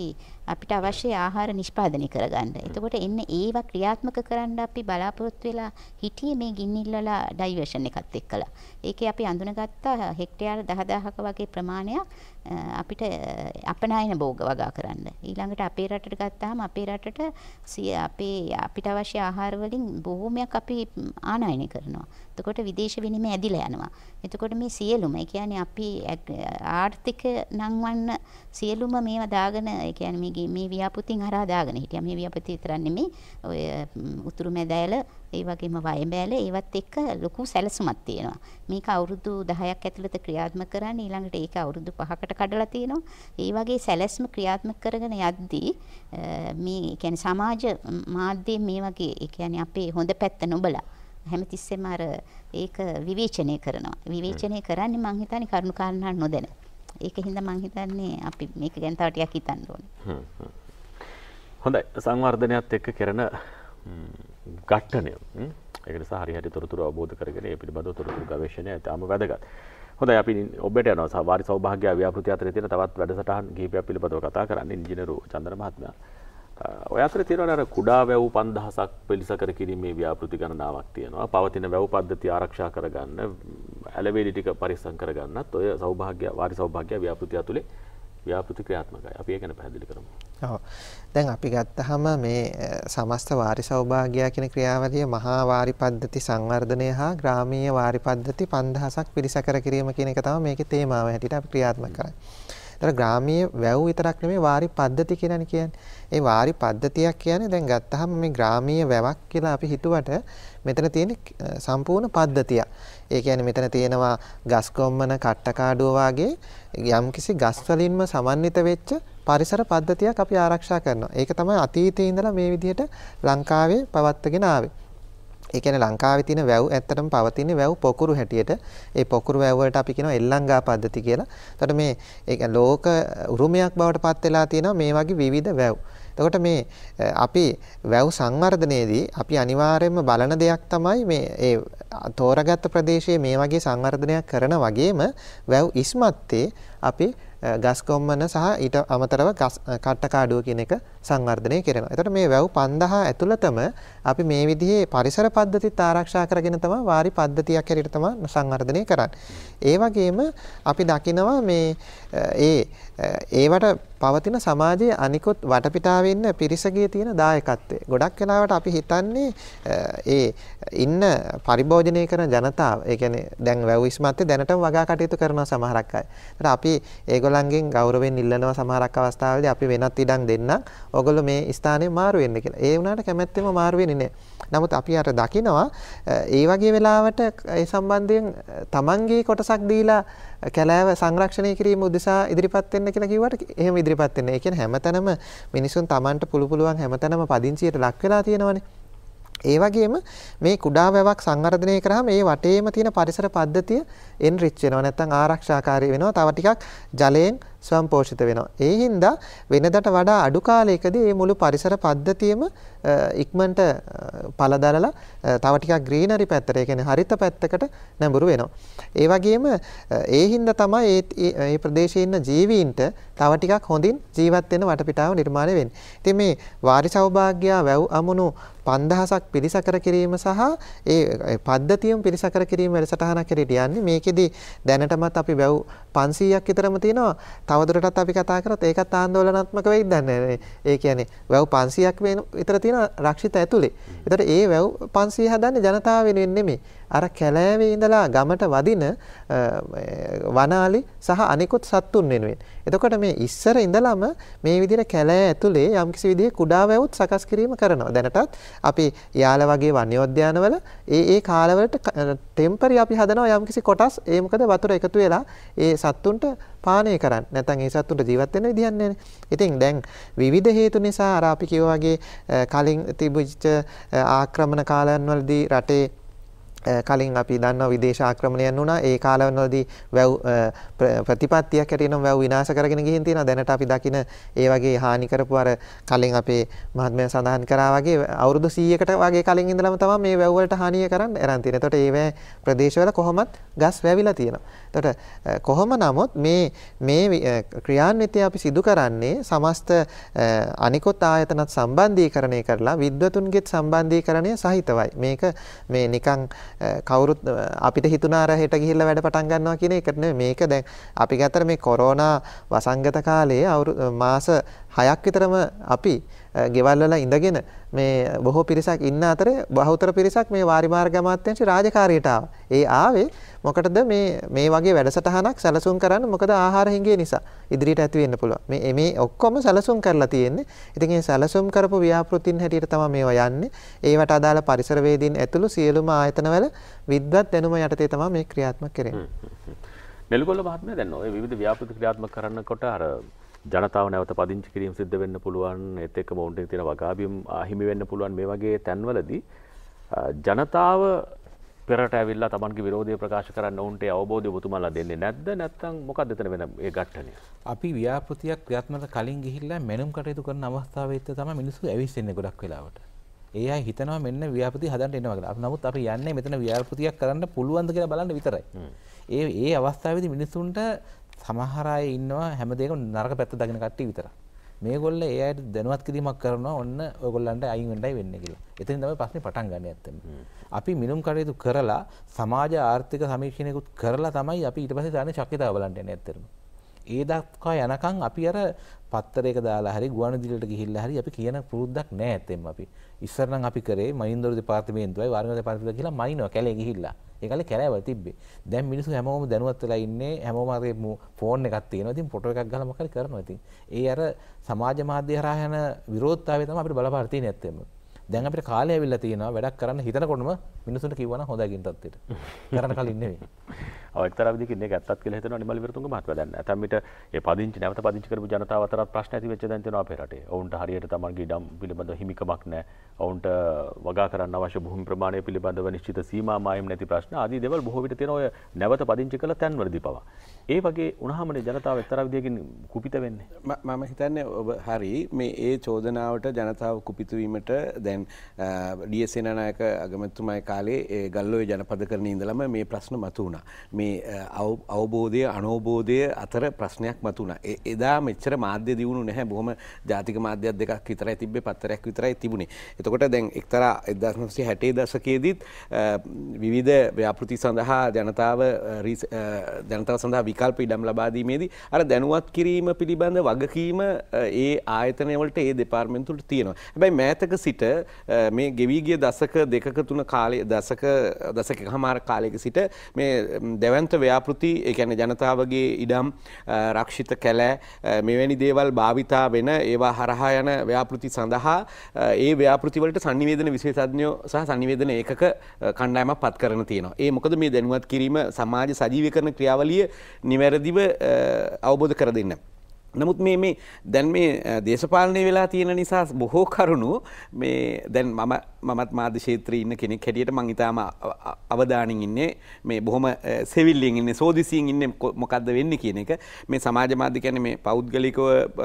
අපිට අවශ්‍ය ආහාර නිෂ්පාදනය කරගන්න. එතකොට එන්න ඒවා ක්‍රියාත්මක කරන්න අපි බලාපොරොත්තු වෙලා හිටියේ මේ ගින්නිල්ලලා ඩයිවර්ෂන් එකත් එක්කලා. ඒකේ අපි අඳුනගත්තා හෙක්ටයාර 10000ක වගේ ප්‍රමාණයක් අපිට අපනායන භෝග වගා කරන්න. ඊළඟට අපේ රටට ගත්තාම අපේ රටට අපේ අපිට අවශ්‍ය ආහාර වලින් බොහෝමයක් අපි ආනයනය කරනවා. එතකොට විදේශ විනිමය ඇදිලා යනවා. එතකොට මේ සියලුම ඒ කියන්නේ අපි ආර්ථික නංවන්න සියලුම මේවා දාගෙන ඒ කියන්නේ මේ මේ ව්‍යාපෘතින් හරහා දාගෙන හිටියා. මේ ව්‍යාපෘති විතරක් නෙමෙයි ඔය උතුරු මැදැල ඒ වගේම වයඹැල ඒවත් එක්ක ලොකු සැලසුමක් තියෙනවා. මේක අවුරුදු 10ක් ඇතුළත ක්‍රියාත්මක කරන්න ඊළඟට ඒක අවුරුදු 5කට කඩලා තියෙනවා. ඒ වගේ සැලැස්ම ක්‍රියාත්මක කරගෙන යද්දී මේ කියන්නේ සමාජ මාධ්‍යයෙන් මේ වගේ ඒ කියන්නේ අපේ හොඳ පැත්ත නොබලා හැමතිස්සෙම අර ඒක විවේචනය කරනවා. විවේචනය කරන්නේ මං හිතන්නේ කරුණු කාරණා නොදැන. ඒකින්ද මං හිතන්නේ අපි මේක ගැන තව ටිකක් හිතන්න ඕනේ. හොඳයි සංවර්ධනයත් එක්ක කරන ඝට්ටනය. ඒක නිසා හරි හරි තොරතුරු අවබෝධ කරගෙන ඒ පිළිබඳව තොරතුරු ගවේෂණය ඉතාම වැදගත්. හොඳයි අපි ඔබට යනවා සවාරි සෞභාග්‍ය ව්‍යාපෘති අතරේ තියෙන තවත් වැඩසටහන් කිහිපයක් පිළිබඳව කතා කරන්න ඉංජිනේරු චන්දන මහත්මයා. ඔයතර තිරවනර කුඩා වැව් පන්දහසක් පිළිසකර කිරීමේ ව්‍යාපෘති ගණනාවක් තියෙනවා පවතින වැව් පද්ධති ආරක්ෂා කරගන්න ඇලවේලි ටික පරිස්සම් කරගන්නත් ඔය සෞභාග්‍ය වාරි සෞභාග්‍ය ව්‍යාපෘතිය තුළේ ව්‍යාපෘති ක්‍රියාත්මකයි අපි ඒ ගැන පැහැදිලි කරමු. ඔව්. දැන් අපි ගත්තහම මේ සමස්ත වාරි සෞභාග්‍ය කියන ක්‍රියාවලිය මහා වාරි පද්ධති සංවර්ධනය හා ග්‍රාමීය වාරි පද්ධති 5000ක් පිළිසකර කිරීම කියන එක තමයි මේකේ තේමාව හැටියට අපි ක්‍රියාත්මක කරන්නේ. ඒතර ග්‍රාමීය වැව් විතරක් නෙමෙයි වාරි පද්ධති කියලානේ කියන්නේ. ඒ වාරි පද්ධතියක් කියන්නේ දැන් ගත්තාම මේ ග්‍රාමීය වැවක් කියලා අපි හිතුවට මෙතන තියෙන සම්පූර්ණ පද්ධතිය. ඒ කියන්නේ මෙතන තියෙනවා ගස් කොම්මන කට්ටකාඩුව වාගේ යම්කිසි ගස් වලින්ම සමන්විත වෙච්ච පරිසර පද්ධතියක් අපි ආරක්ෂා කරනවා. ඒක තමයි අතීතයේ ඉඳලා මේ විදිහට ලංකාවේ පවත්වාගෙන ආවේ. ඒ කියන්නේ ලංකාවේ තියෙන වැව් ඇත්තටම පවතින වැව් පොකුරු හැටියට ඒ පොකුරු වැව් වලට අපි කියනවා එල්ලංගා පද්ධති කියලා. එතකොට මේ ඒ ලෝක උරුමයක් බවට පත් වෙලා තියෙනවා මේ වගේ විවිධ වැව්. එතකොට මේ අපි වැව් සංවර්ධනයේදී අපි අනිවාර්යයෙන්ම බලන දෙයක් තමයි මේ ඒ තෝරගත් ප්‍රදේශයේ මේ වගේ සංවර්ධනයක් කරන වගේම වැව් ඉස්මත්තේ අපි ගස්කොම්මන සහ ඊට අමතරව කට්ටකාඩුව කියන එක සංවර්ධනය කරනවා. එතකොට මේ වැව් 5000 ඇතුළතම අපි මේ විදිහේ පරිසර පද්ධතිත් ආරක්ෂා කරගෙන තමයි වාරි පද්ධතියක් හැටියට තමයි සංවර්ධනය කරන්නේ. ඒ වගේම අපි දකිනවා මේ ඒ ඒවට පවතින සමාජයේ අනිකුත් වටපිටාවේ ඉන්න පිරිසගේ තියෙන දායකත්වය. ගොඩක් වෙලාවට අපි හිතන්නේ ඒ ඉන්න පරිභෝජනය කරන ජනතාව, ඒ කියන්නේ දැන් වැව් ඉස්මත්තේ දැනටම වගා කටයුතු කරන සමහරක් අය. ඒතර අපි ඒගොල්ලන්ගෙන් ගෞරවයෙන් ඉල්ලනවා සමහරක් අවස්ථාවලදී අපි වෙනත් ඉඩම් දෙන්නම්. ඔයගොල්ලෝ මේ ස්ථානයේ මාරු වෙන්න කියලා. ඒ වුණාට කැමැත්තෙම මාරු වෙන්නේ නැහැ. නමුත් අපි අර දකිනවා ඒ වගේ වෙලාවට ඒ සම්බන්ධයෙන් තමන්ගේ කොටසක් දීලා කැලෑව සංරක්ෂණය කිරීම උදෙසා ඉදිරිපත් වෙන්න කියලා කිව්වට එහෙම ඉදිරිපත් වෙන්නේ. ඒ කියන්නේ හැමතැනම මිනිසුන් Tamanට පුළු පුළුවන් හැමතැනම පදිංචියට ලක් වෙලා තියෙනවනේ. ඒ වගේම මේ කුඩා වැවක් සංවර්ධනය කරාම ඒ වටේම තියෙන පරිසර පද්ධතිය එන්රිච් වෙනවා නැත්නම් ආරක්ෂාකාරී වෙනවා. තව ටිකක් ජලයෙන් ස්වයංපෝෂිත වෙනවා. ඒ හින්දා වෙනදට වඩා අඩු කාලයකදී මේ මුළු පරිසර පද්ධතියම ඉක්මනට පළදරලා තව ටිකක් ග්‍රීනරි පැත්තට, ඒ කියන්නේ හරිත පැත්තකට නැඹුරු වෙනවා. ඒ වගේම ඒ හින්දා තමයි මේ ප්‍රදේශයේ ඉන්න ජීවීන්ට තව ටිකක් හොඳින් ජීවත් වෙන වටපිටාව නිර්මාණය වෙන්නේ. ඉතින් මේ වාරි සෞභාග්‍ය වැව් අමුණු 5000ක් පිරිසකර කිරීම සහ ඒ පද්ධතියම පිරිසකර කිරීම වැඩසටහනක් හැටියට යන්නේ මේකෙදි දැනටමත් අපි වැව් 500ක් විතරම තියෙනවා. තවදුරටත් අපි කතා කරොත් ඒකත් ආందోලනාත්මක වෙයිද දන්නේ ඒ කියන්නේ වැව් 500ක් විතර තියෙන රක්ෂිත ඇතුලේ. ඒතර ඒ වැව් 500 හදන්නේ ජනතාව වෙනුවෙන් නෙමෙයි. අර කැලෑවේ ඉඳලා ගමට වදින වනාලි සහ අනිකුත් සත්තුන් වෙනුවෙන්. එතකොට මේ ඉස්සර ඉඳලම මේ විදිහට කැලෑ ඇතුලේ යම්කිසි විදිහේ කුඩා වැවුත් සකස් කිරීම කරනවා. දැනටත් අපි යාල වගේ වන්‍යෝද්‍යානවල ඒ ඒ කාලවලට ටෙම්පරි අපි හදනවා යම්කිසි කොටස් ඒ මොකද වතුර එකතු වෙලා ඒ සත්තුන්ට පානය කරන්න. නැත්නම් ඒ සත්තුන්ට ජීවත් වෙන්න විදියක් නැහැ. ඉතින් දැන් විවිධ හේතු නිසා අර අපි කිව්වා වගේ කලින් තිබිච්ච ආක්‍රමණ කාලයන් වලදී රටේ කලින් අපි දන්නවා විදේශ ආක්‍රමණයන් වුණා ඒ කාලවලදී වැව් ප්‍රතිපත්තියක් හැටියෙනම වැව් විනාශ කරගෙන ගිහින් තියෙනවා දැනට අපි දකින ඒ වගේ හානි කරපු අර කලින් අපේ මහත්මයා සඳහන් කරා වගේ අවුරුදු 100කට වගේ කලින් ඉඳලම තමයි මේ වැව් වලට හානිය කරන්න එරන් තියෙන්නේ. එතකොට ඒ ප්‍රදේශවල කොහොමත් ගස් වැවිලා තියෙනවා. එතකොට කොහොම නමුත් මේ මේ ක්‍රියාන්විතය අපි සිදු කරන්නේ සමස්ත අනිකොත් ආයතනත් සම්බන්ධීකරණය කරලා විද්වතුන්ගේත් සම්බන්ධීකරණය සහිතවයි. මේක මේ නිකන් කවුරුත් අපිට හිතුණා රහෙට ගිහිල්ලා වැඩ පටන් ගන්නවා කියන එකට නෙමෙයි මේක දැන් අපි ගත්තර මේ කොරෝනා වසංගත කාලයේ මාස 6ක් විතරම අපි ගෙවල් වල ඉඳගෙන මේ බොහෝ පිරිසක් ඉන්න අතරේ බහුතර පිරිසක් මේ වාරි මාර්ග අමාත්‍යාංශ රාජකාරියට ආවා. ඒ ආවේ මොකටද මේ මේ වගේ වැඩසටහනක් සැලසුම් කරන්න මොකද ආහාර හිඟිය නිසා ඉදිරියට ඇති වෙන්න පුළුවන්. මේ මේ ඔක්කොම සැලසුම් කරලා තියෙන්නේ. ඉතින් මේ සැලසුම් කරපු ව්‍යාපෘතින් හැටියට තමයි මේවා යන්නේ. ඒවට අදාළ පරිසරවේදීන් ඇතුළු සියලුම ආයතනවල විද්වත් දැනුම යටතේ තමයි මේ ක්‍රියාත්මක කරන්නේ. නෙළුගොල්ල මහත්මයා දැන් ඔය විවිධ ව්‍යාපෘති ක්‍රියාත්මක කරනකොට අර ජනතාව නැවත පදිංචි කිරීම සිද්ධ වෙන්න පුළුවන් එත් එක්ක මොවුන්ට තියෙන වගාබිම් අහිමි වෙන්න පුළුවන් මේ වගේ තැන්වලදී ජනතාව පෙරට ඇවිල්ලා තමන්ගේ විරෝධය ප්‍රකාශ කරන්න ඔවුන්ට අවබෝධය ඔබතුමාලා දෙන්නේ නැද්ද නැත්තම් මොකක්ද එතන වෙන ඒ ඝට්ටනය අපි ව්‍යාපෘතියක් ක්‍රියාත්මක කලින් ගිහිල්ලා මෙනුම් කටයුතු කරන අවස්ථාවෙත් තමයි මිනිස්සු ඇවිස්සෙන්නේ ගොඩක් වෙලාවට. ඒ අය හිතනවා මෙන්න ව්‍යාපෘති හදන්න එනවා කියලා. නමුත් අපි යන්නේ මෙතන ව්‍යාපෘතියක් කරන්න පුළුවන්ද කියලා බලන්න විතරයි. ඒ ඒ අවස්ථාවේදී මිනිසුන්ට සමහර අය ඉන්නවා හැමදේකම නරක පැත්ත දකින කට්ටිය විතරයි. මේගොල්ල ඒ අයට දැනුවත් කිරීමක් කරනවා ඔන්න ඔයගොල්ලන්ට අයින් වෙන්නයි වෙන්නේ කියලා. එතනින් තමයි ප්‍රශ්නේ පටන් ගන්න ඇත්තම. අපි මිනුම් කටයුතු කරලා සමාජ ආර්ථික සමීක්ෂණයකුත් කරලා තමයි අපි ඊට පස්සේ දාන්නේ ශක්්‍යතාව බලන්න යන්නේ ඇත්තටම. ඒ දක්කා යනකං අපි අර පත්තරේක දාලා හරි ගුවන් දිලට ගිහිල්ලා හරි අපි කියන පුරුද්දක් නැහැ ඇත්තෙන් අපි. ඉස්සරනම් අපි කරේ මහින්දර දෙපාර්තමේන්තුවයි වාරණ දෙපාර්තමේන්තුව කියලා මයින්ව කැලේ ගිහිල්ලා. ඒ කාලේ කැලෑවල තිබ්බේ. දැන් මිනිස්සු හැමෝම දැනුවත් වෙලා ඉන්නේ හැමෝම අර ෆෝන් එකක් තියෙනවා. ඉතින් ෆොටෝ එකක් ගහලා මොකද කරනවා ඉතින්. ඒ අර සමාජ මාධ්‍ය හරහා යන විරෝධතාවය තමයි අපිට බලපාර තියෙන්නේ ඇත්තෙන්ම. දැන් අපිට කාලය ඇවිල්ලා තියෙනවා වැඩක් කරන්න හිතනකොටම මිනිසුන්ට කිව්වනම් හොඳයි කියන තත්ත්වෙට. කරන්න කලින් නෙවෙයි. එක්තරා විදිහකින් මේක ඇත්තත් කියලා හිතනවා නිමල් විරතුංග මහත්මයා දැන් නැත්නම් මිට ඒ පදිංචි නැවත පදිංචි කරපු ජනතාව අතරත් ප්‍රශ්න ඇති වෙච්ච දැන් තියෙනවා අපේ රටේ. ඔවුන්ට හරියට තමන්ගේ ඉඩම් පිළිබඳව හිමිකමක් නැහැ. ඔවුන්ට වගා කරන්න අවශ්‍ය භූමි ප්‍රමාණය පිළිබඳව නිශ්චිත සීමා මායිම් නැති ප්‍රශ්න ආදී දේවල් බොහෝ විට තියෙන ඔය නැවත පදිංචි කළ තැන්වලදී පවා. ඒ වගේ වුණාමනේ ජනතාව එක්තරා විදිහකින් කුපිත වෙන්නේ. මම හිතන්නේ ඔබ හරි මේ ඒ චෝදනාවට ජනතාව කුපිත වීමට දැන් ඩීඑස්එන නායක අගමැතිතුමාගේ කාලේ ඒ ගල්ලෝය ජනපද කරණේ ඉඳලම මේ ප්‍රශ්න මතුවුණා. මේ මේ අවබෝධය අනෝබෝධය අතර ප්‍රශ්නයක් මතුුණ. එදා මෙච්චර මාධ්‍ය දියුණු නැහැ බොහම ජාතික මාධ්‍යයක් දෙකක් විතරයි තිබේ පත්තරයක් විතරයි තිබුණේ. එතකොට දැන් එක්තර එදස්නසේ හැටේ දසකයේදීත් විවිධ ව්‍යාපෘති සඳහා ජනතාව ජනතාව සඳහා විකල්ප ඉඩම් ලබාදීමේදී අර දැනුවත් කිරීම පිළිබඳ වගකීම ඒ ආයතනවලට ඒ දෙපාර්මෙන්තුට තියෙනවා. හැබැයි මෑතක සිට මේ ගෙවීගිය දසක දෙක තුන කාලය දසක දසක හමාර කාලයක සිට මේ දැව දැවන්ත ව්‍යාපෘති එකැන ජනතාවගේ ඉඩම් රක්ෂිත කැලෑ මෙවැනි දේවල් භාවිතා වෙන ඒවා හරහා යන ව්‍යාපෘති සඳහා ඒ ව්‍යාපෘතිවලට සනිවේදන විශේෂඥෝ සහ සනිවේදන ඒකක කණ්ඩායමක් පත් කරන තියෙනවා. ඒ මොකද මේ දැනුවත් කිරීම සමාජ සජීව කරන ක්‍රියාවලිය නිවැරදිව අවබෝධ කර දෙන්න. නමුත් මේ මේ දැන් මේ දේශපාලනය වෙලා තියෙන නිසා බොහෝ කරුණු මේ දැන් මම මමත් මාධ්‍ය ශේත්‍රයේ ඉන්න කෙනෙක් හැටියට මං ඊටාම අවධානින් ඉන්නේ මේ බොහොම සෙවිල්ලෙන් ඉන්නේ සෝදිසියෙන් ඉන්නේ මොකද්ද වෙන්නේ කියන එක මේ සමාජ මාධ්‍ය කියන්නේ මේ පෞද්ගලිකව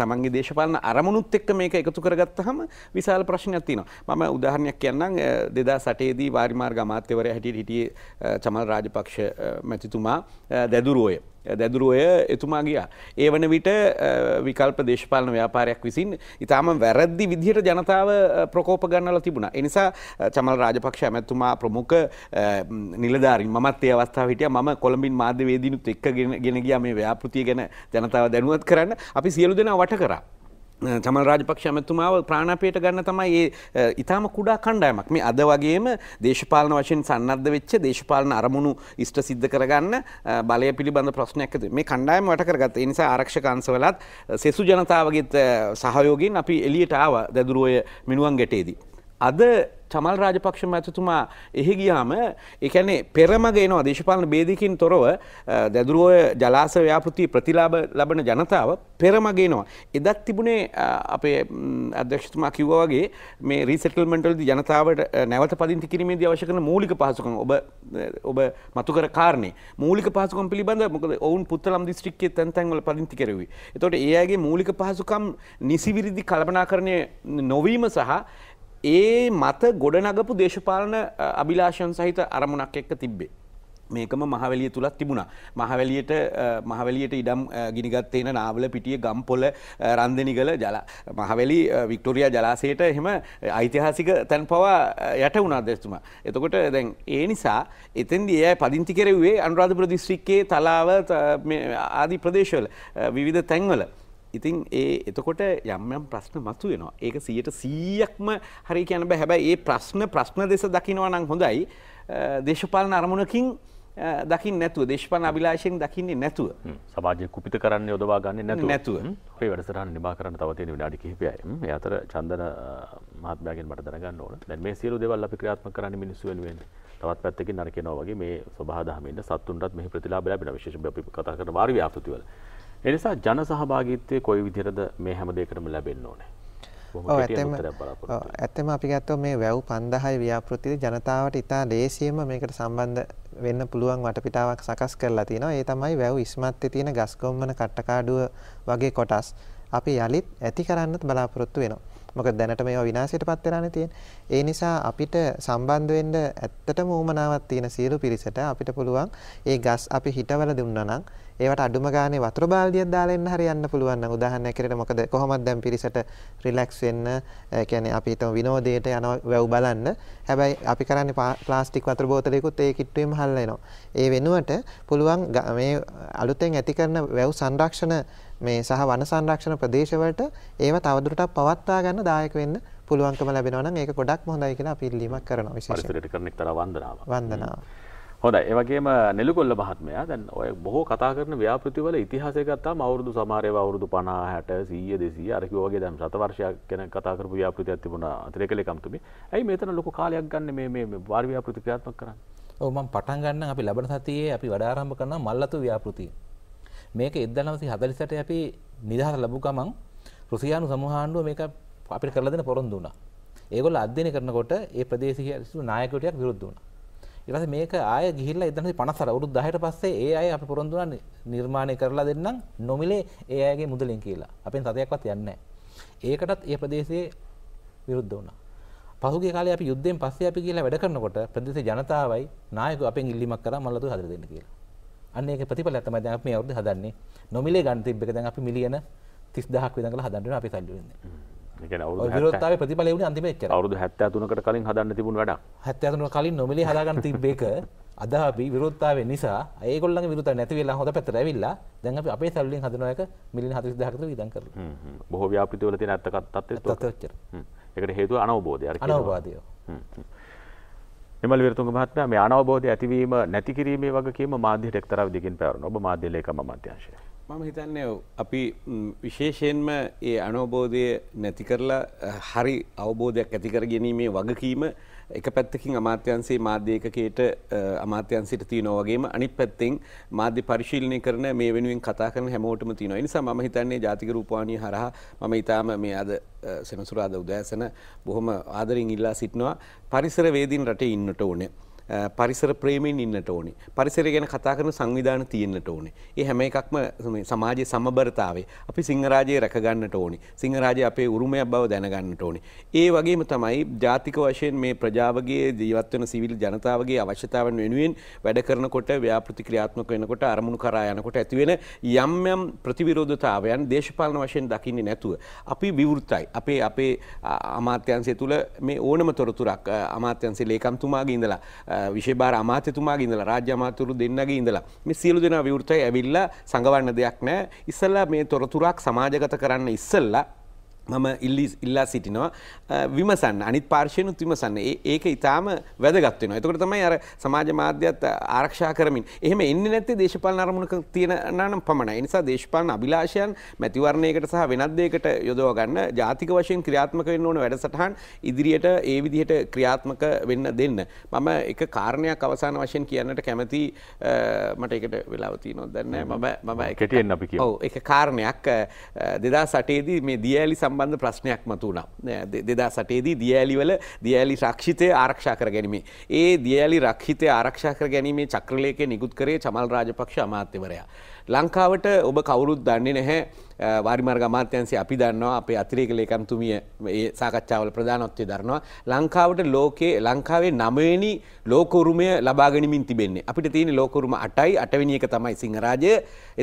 තමන්ගේ දේශපාලන අරමුණුත් එක්ක මේක එකතු කරගත්තාම විශාල ප්‍රශ්නයක් තියෙනවා මම උදාහරණයක් කියන්නම් 2008 දී වාරිමාර්ග අමාත්‍යවරයා හැටියට හිටියේ චමල් රාජපක්ෂ මැතිතුමා දැදුරුවේ දැදුරුවය එතුමා ගියා. ඒ වන විට විකල්ප දේශපාලන ව්‍යාපාරයක් විසින් ඉතාම වැරද්දි විදිහට ජනතාව ප්‍රකෝප ගන්නල තිබුණ. එනිසා චමල් රාජපක්ෂ ඇමැත්තුමා ප්‍රමුඛ නිලධාරින් මත් ඒ අවස්ථාව හිටිය ම කොළඹින් මාධ්‍යවේදීනුත් එක්ක ගෙන ගියා මේ ව්‍යාපෘතිය ගැන ජනතාව දැනුවත් කරන්න අපි සියලු දෙෙන වට කරා. තමල් රාජපක්ෂ ඇමතුමාව ප්‍රාණපයට ගන්න තමයි ඒ ඉතාම කුඩා කණ්ඩායමක් මේ අද වගේම දේශපාලන වශයෙන් සන්නද්ධ වෙච්ච දේශපාලන අරමුණු ඉෂ්ට සිද්ධ කරගන්න බලය පිළිබඳ ප්‍රශ්නයක් ඇති මේ කණ්ඩායම වට කරගත්ත ඒ නිසා ආරක්ෂකංශවලත් සෙසු ජනතාවගෙත් සහයෝගයෙන් අපි එළියට ආවා දැදුරුවය මිනුවන් ගැටේදී අද චමල් රාජපක්ෂ මැතිතුමා එහි ගියාම එකනේ පෙරමග එනවා දේශපාලන බේදකින් තොරව දැදුරුවෝය ජලාස ව්‍යාපෘති ප්‍රතිලාබ ලබන ජනතාව පෙරමගේනවා. එදත් තිබුණේ අපේ අධ්‍යක්ෂතුමා කිව්ව වගේ මේ රීසටල්මෙන්ටල්ද ජනතාවට නැවත පදිින්ති කිරීමේද අවශ කරන මූලික පහසුකම් ඔබ ඔබ මතුකර කාරණය මූලික පහසුකම් පිළිබඳ මොකද ඔවුන් පුත්තලම් දිස්ත්‍රික්කේ තැන්තැන්වල පදිංචි කෙරවී. එතොට ඒගේ මූලික පහසුකම් නිසිවිරිදි කල්පනා කරණය නොවීම සහ ඒ මත ගොඩනගපු දේශපාලන අභිලාෂන් සහිත අරමුණක් එක්ක තිබ්බේ. මේකම මහවැලිය තුළත් තිබුණා. මහවැලියට මහවැලියට ඉඩම් ගිනිගත්තේන නාවල පිටිය ගම්පොල රන්දනිගල ජල මහවැලි වික්ටෝරියා ජලාසයට එහෙම ඓතිහාසික තැන් පවා යට වුණා දෙස්තුමා. එතකොට දැන් ඒ නිසා එතෙන්ද ඒ පදිංචි කෙරෙව්වේ අනුරාධපුර දිස්ත්‍රික්කයේ තලාව ආදී ප්‍රදේශවල විවිධ තැන්වල ඉතින් ඒ එතකොට යම්යම් ප්‍රශ්න මතු වෙනවා ඒක සියයට සීයක්ම හරි කියන බෑ හැබැයි ඒ ප්‍රශ්න ප්‍රශ්න දෙස දකිනවා නම් හොඳයි දේශපාලන අරමුණකින් දකිින් නැතුව දේශපාන අභිලාශයෙන් දකින්නේ නැතුව සමාජය කුපිත කරන්න යොදවා ගන්න නැතු නැතුව ඒ වැඩසරහන් නිමා කරන්න තවතිය විනාඩි කිහිපයයි අතර චන්දන මාත්මයගෙන් මට දරගන්න ඕන දැන් මේ සියලු දෙවල් අපි ක්‍රියාත්ම කරන්න මිනිස්සු වෙනුවෙන් තවත් පැත්තකින් නරකනවා වගේ මේ සබහාදහමින් සත්තුන්ටත් මෙහි ප්‍රතිලාභ ලැබෙන විශේෂ අපි කතා කරන වාර ව්‍යාපෘතිවල එනිසා ජන සහභාගිත්වය කොයි විදිරද මේ හැම දෙකටම ලැබෙන්න ඕනේ ඇතම ඇත්තම අපි ගත්තව මේ වැව් පන්දහයි ව්‍යාපෘතිද ජනතාවට ඉතා ලේසියම මේකට සම්බන්ධ වෙන්න පුළුවන් වටපිටාවක් සකස් කරලා තියෙනවා ඒ තමයි වැව් ඉස්මත්්‍ය තියෙන ගස්කොම්මන කට්ටකාඩුව වගේ කොටස් අපි යළිත් ඇති කරන්නත් බලාපොරොත්තු වෙනවා මොකද දැනට මේවා විනාශයටපත් වෙලානේ තියෙන්නේ. ඒ නිසා අපිට සම්බන්ධ වෙන්න ඇත්තටම උමනාවක් තියෙන සියලු පිරිසට අපිට පුළුවන් ඒ ගස් අපි හිටවල දුන්නා නම් ඒවට අඩුම ගානේ වතුර බාල්දියක් දාලා එන්න හරි යන්න පුළුවන් නම් උදාහරණයක් විදිහට මොකද කොහොමද දැන් පිරිසට රිලැක්ස් වෙන්න ඒ කියන්නේ අපි හිතමු විනෝදයට යන වැව් බලන්න හැබැයි අපි කරන්නේ ප්ලාස්ටික් වතුර බෝතලයකුත් ඒ කිට්ටුවෙම හල්ලා එනවා ඒ වෙනුවට පුළුවන් මේ අලුතෙන් ඇති කරන වැව් සංරක්ෂණ මේ සහ වන සංරක්ෂණ ප්‍රදේශවලට ඒව තවදුරටත් පවත්වා ගන්න දායක වෙන්න පුළුවන්කම ලැබෙනවා නම් ඒක ගොඩක්ම හොඳයි කියලා අපි ඉල්ලීමක් කරනවා විශේෂයෙන්. පරිසරයට කරන එක්තරා වන්දනාවක්. වන්දනාවක්. හොඳයි ඒවගේම නෙළුගොල්ල මහත්මයා දැන් ඔය බොහෝ කතා කරන ව්‍යාපෘතිවල ඉතිහාසය ගත්තාම අවුරුදු සමහරව අවුරුදු 50 60 100 200 අර කිව්වා වගේ දැන් ශතවර්ෂයක් ගැන කතා කරපු ව්‍යාපෘතියක් තිබුණා අතිරේකලකම්තුමි. ඇයි මෙතන ලොකු කාලයක් ගන්න මේ මේ වාර ව්‍යාපෘති ක්‍රියාත්මක කරන්නේ? ඔව් මම පටන් ගන්න අපි ලබන සතියේ අපි වඩා ආරම්භ කරනවා මල්ලතු ව්‍යාපෘතිය. මේක 1948 අපි නිදහස ලැබු ගමන් රුසියානු සමූහාණ්ඩුව මේක අපිට කරලා දෙන්න පොරොන්දු වුණා. ඒගොල්ලෝ අධ්‍යයනය කරනකොට ඒ ප්‍රදේශීය සිසු නායකයෝ ටිකක් විරුද්ධ වුණා. ඊට පස්සේ මේක ආය ගිහිල්ලා 1950 අවුරුදු 10ට පස්සේ ඒ අය අපි පොරොන්දු වුණා නිර්මාණය කරලා දෙන්නම් නොමිලේ ඒ අයගේ මුදලෙන් කියලා. අපෙන් සතයක්වත් යන්නේ ඒකටත් ඒ ප්‍රදේශයේ විරුද්ධ වුණා. පහුගේ කාලේ අපි යුද්ධයෙන් පස්සේ අපි කියලා වැඩ කරනකොට ප්‍රදේශයේ ජනතාවයි නායකයෝ අපෙන් ඉල්ලීමක් කරා මල්ලතු හදලා දෙන්න කියලා. අන්නේ ප්‍රතිඵල තමයි දැන් අපි මේ අවුරුද්ද හදන්නේ. නොමිලේ ගන්න තිබ්බ එක දැන් අපි මිලියන 30000ක් විතර කරලා හදන්න වෙනවා අපි තල්ලු වෙන්නේ. ඒ කියන්නේ අවුරුදු 70 විරෝධතාවයේ ප්‍රතිඵලය වුණේ අන්තිම එච්චරයි. අවුරුදු 73කට කලින් හදන්න තිබුණ වැඩක්. 73කට කලින් නොමිලේ හදාගන්න තිබ්බ එක අද අපි විරෝධතාවය නිසා ඒගොල්ලන්ගේ විරෝධතාවය නැති වෙලා හොඳ පැත්තට ඇවිල්ලා දැන් අපි අපේ තල්ලුවෙන් හදන එක මිලියන 40000කට විතර විදන් කරලා. හ්ම් හ්ම්. බොහෝ ව්‍යාපෘතිවල තියෙන අත්කත් තත්ත්වය. තත්ත්වය එච්චර. හ්ම්. ඒකට හේතුව අනවබෝධය. අනවබෝධය. හ්ම් හ්ම්. එමල් විරතුංග මහත්මයා මේ අනවබෝධය ඇතිවීම නැති කිරීමේ වගකීම මාධ්‍යයට එක්තරා විදිහකින් පැවරන ඔබ මාධ්‍ය ලේකම් අමාත්‍යාංශය. මම හිතන්නේ අපි විශේෂයෙන්ම ඒ අනවබෝධය නැති කරලා හරි අවබෝධයක් ඇති කර ගැනීමේ වගකීම එක පැත්තකින් අමාත්‍යන්සේ මාධ්‍යකයට අමාත්‍යන්සිට තියනෝවගේම අනි පැත්තෙන් මාධ්‍ය පරිශීලනය කරන මේ වෙනුවෙන් කතා කරන හැමෝටම තියනො නිසා ම හිතන්නේ ජාතික රූපවාණී හරහා මම ඉතාම මේ අද සෙනසුරාද උදෑසන බොහොම ආදරින් ඉල්ලා සිටනවා පරිසර වේදීන් රට ඉන්නට ඕනේ. පරිසර ප්‍රේමෙන් ඉන්නට ඕනි. පරිසර ගැන කතා කරන සංවිධාන තියෙන්න්නට ඕනේ. ඒ හැම එකක්ම සමාජයේ සමබරතාවේ අපි සිංහරාජයේ රැකගන්නට ඕනි. සිංහරාජය අපේ උරුමයක් බව දැනගන්නට ඕනි. ඒ වගේම තමයි ජාතික වශයෙන් මේ ප්‍රජාවගේ ජීවත්වන සිවිල් ජනතාවගේ අවශ්‍යතාවන් වෙනුවෙන් වැඩ කරනකොට ව්‍යාපෘති ක්‍රියාත්මක වෙනකොට අරමුණු කරා යනකොට ඇතිවෙන යම් යම් ප්‍රතිවිරෝධතාවයන් දේශපාලන වශයෙන් දකින්නේ නැතුව. අපි විවෘතයි. අපේ අපේ අමාත්‍යන්සේ තුළ මේ ඕනම තොරතුරක් අමාත්‍යන්සේ ලේකම්තුමාගේ ඉඳලා විශේභා අමාත්‍යතුමා ඉඳලා රාජ්‍යමාතුරු දෙන්නගේ ඉඳලා මේ සියලු දෙනා විවෘතයි ඇවිල්ලා සඟවන්න දෙයක් නෑ ඉස්සල්ලා මේ තොරතුරක් සමාජගත කරන්න ඉස්සල්ලා මම ඉල්ලි ඉල්ලා සිටිනවා විමසන්න අනිත් පාර්ශයනුත් විමසන්න ඒක ඉතාම වැදගත්වෙන එතකට තමයි අර සමාජ මාධ්‍යත් ආරක්ෂා කරමින් එහම එන්න නැත්තේ දේශපාල අරමුණක තියෙනනම් පමණ නිසා දේශපාලන අභිලාෂයන් මැතිවරණයකට සහ වෙනත්දයකට යොදව ගන්න ජාතික වශයෙන් ක්‍රියාත්මක වෙන්න ඕන වැඩසටහන් ඉදිරියට ඒ විදිහට ක්‍රියාත්මක වෙන්න දෙන්න මම එක කාරණයක් අවසාන වශයෙන් කියන්නට කැමති මට එකට වෙලාවති නොදන්න මම මම එකටෙන් අපි ඔ එක කාරණයක් දෙදා සටේදී මේ දියඇලි සම සම්බන්ධ ප්‍රශ්නයක් මතු වුණා දෙදා සටේදී දියඇලිවල දියඇලි රක්ෂිතය ආරක්ෂා කර ගැනීම. ඒ දියඇලි රක්ෂිතය ආරක්ෂා කර ගැනීමේ චක්‍රලයක නිකුත් කරේ චමල් රාජපක්ෂ අමාත්‍යවරයා. ලංකාවට ඔබ කවුරුත් දන්නේ නැහැ වාරිමාර්ග අමාත්‍යන්සේ අපි දන්නවා අපේ අතිරේක ලේකම්තුමිය ඒ සාකච්ඡාවල ප්‍රධානත්වය දරනවා ලංකාවට ලෝකයේ ලංකාවේ නමවෙනි ලෝකරුමය ලබාගනිමින් තිබෙන්නේ අපිට තියෙන ලෝකරුම අටයි අටවිනි එක තමයි සිංහරාජය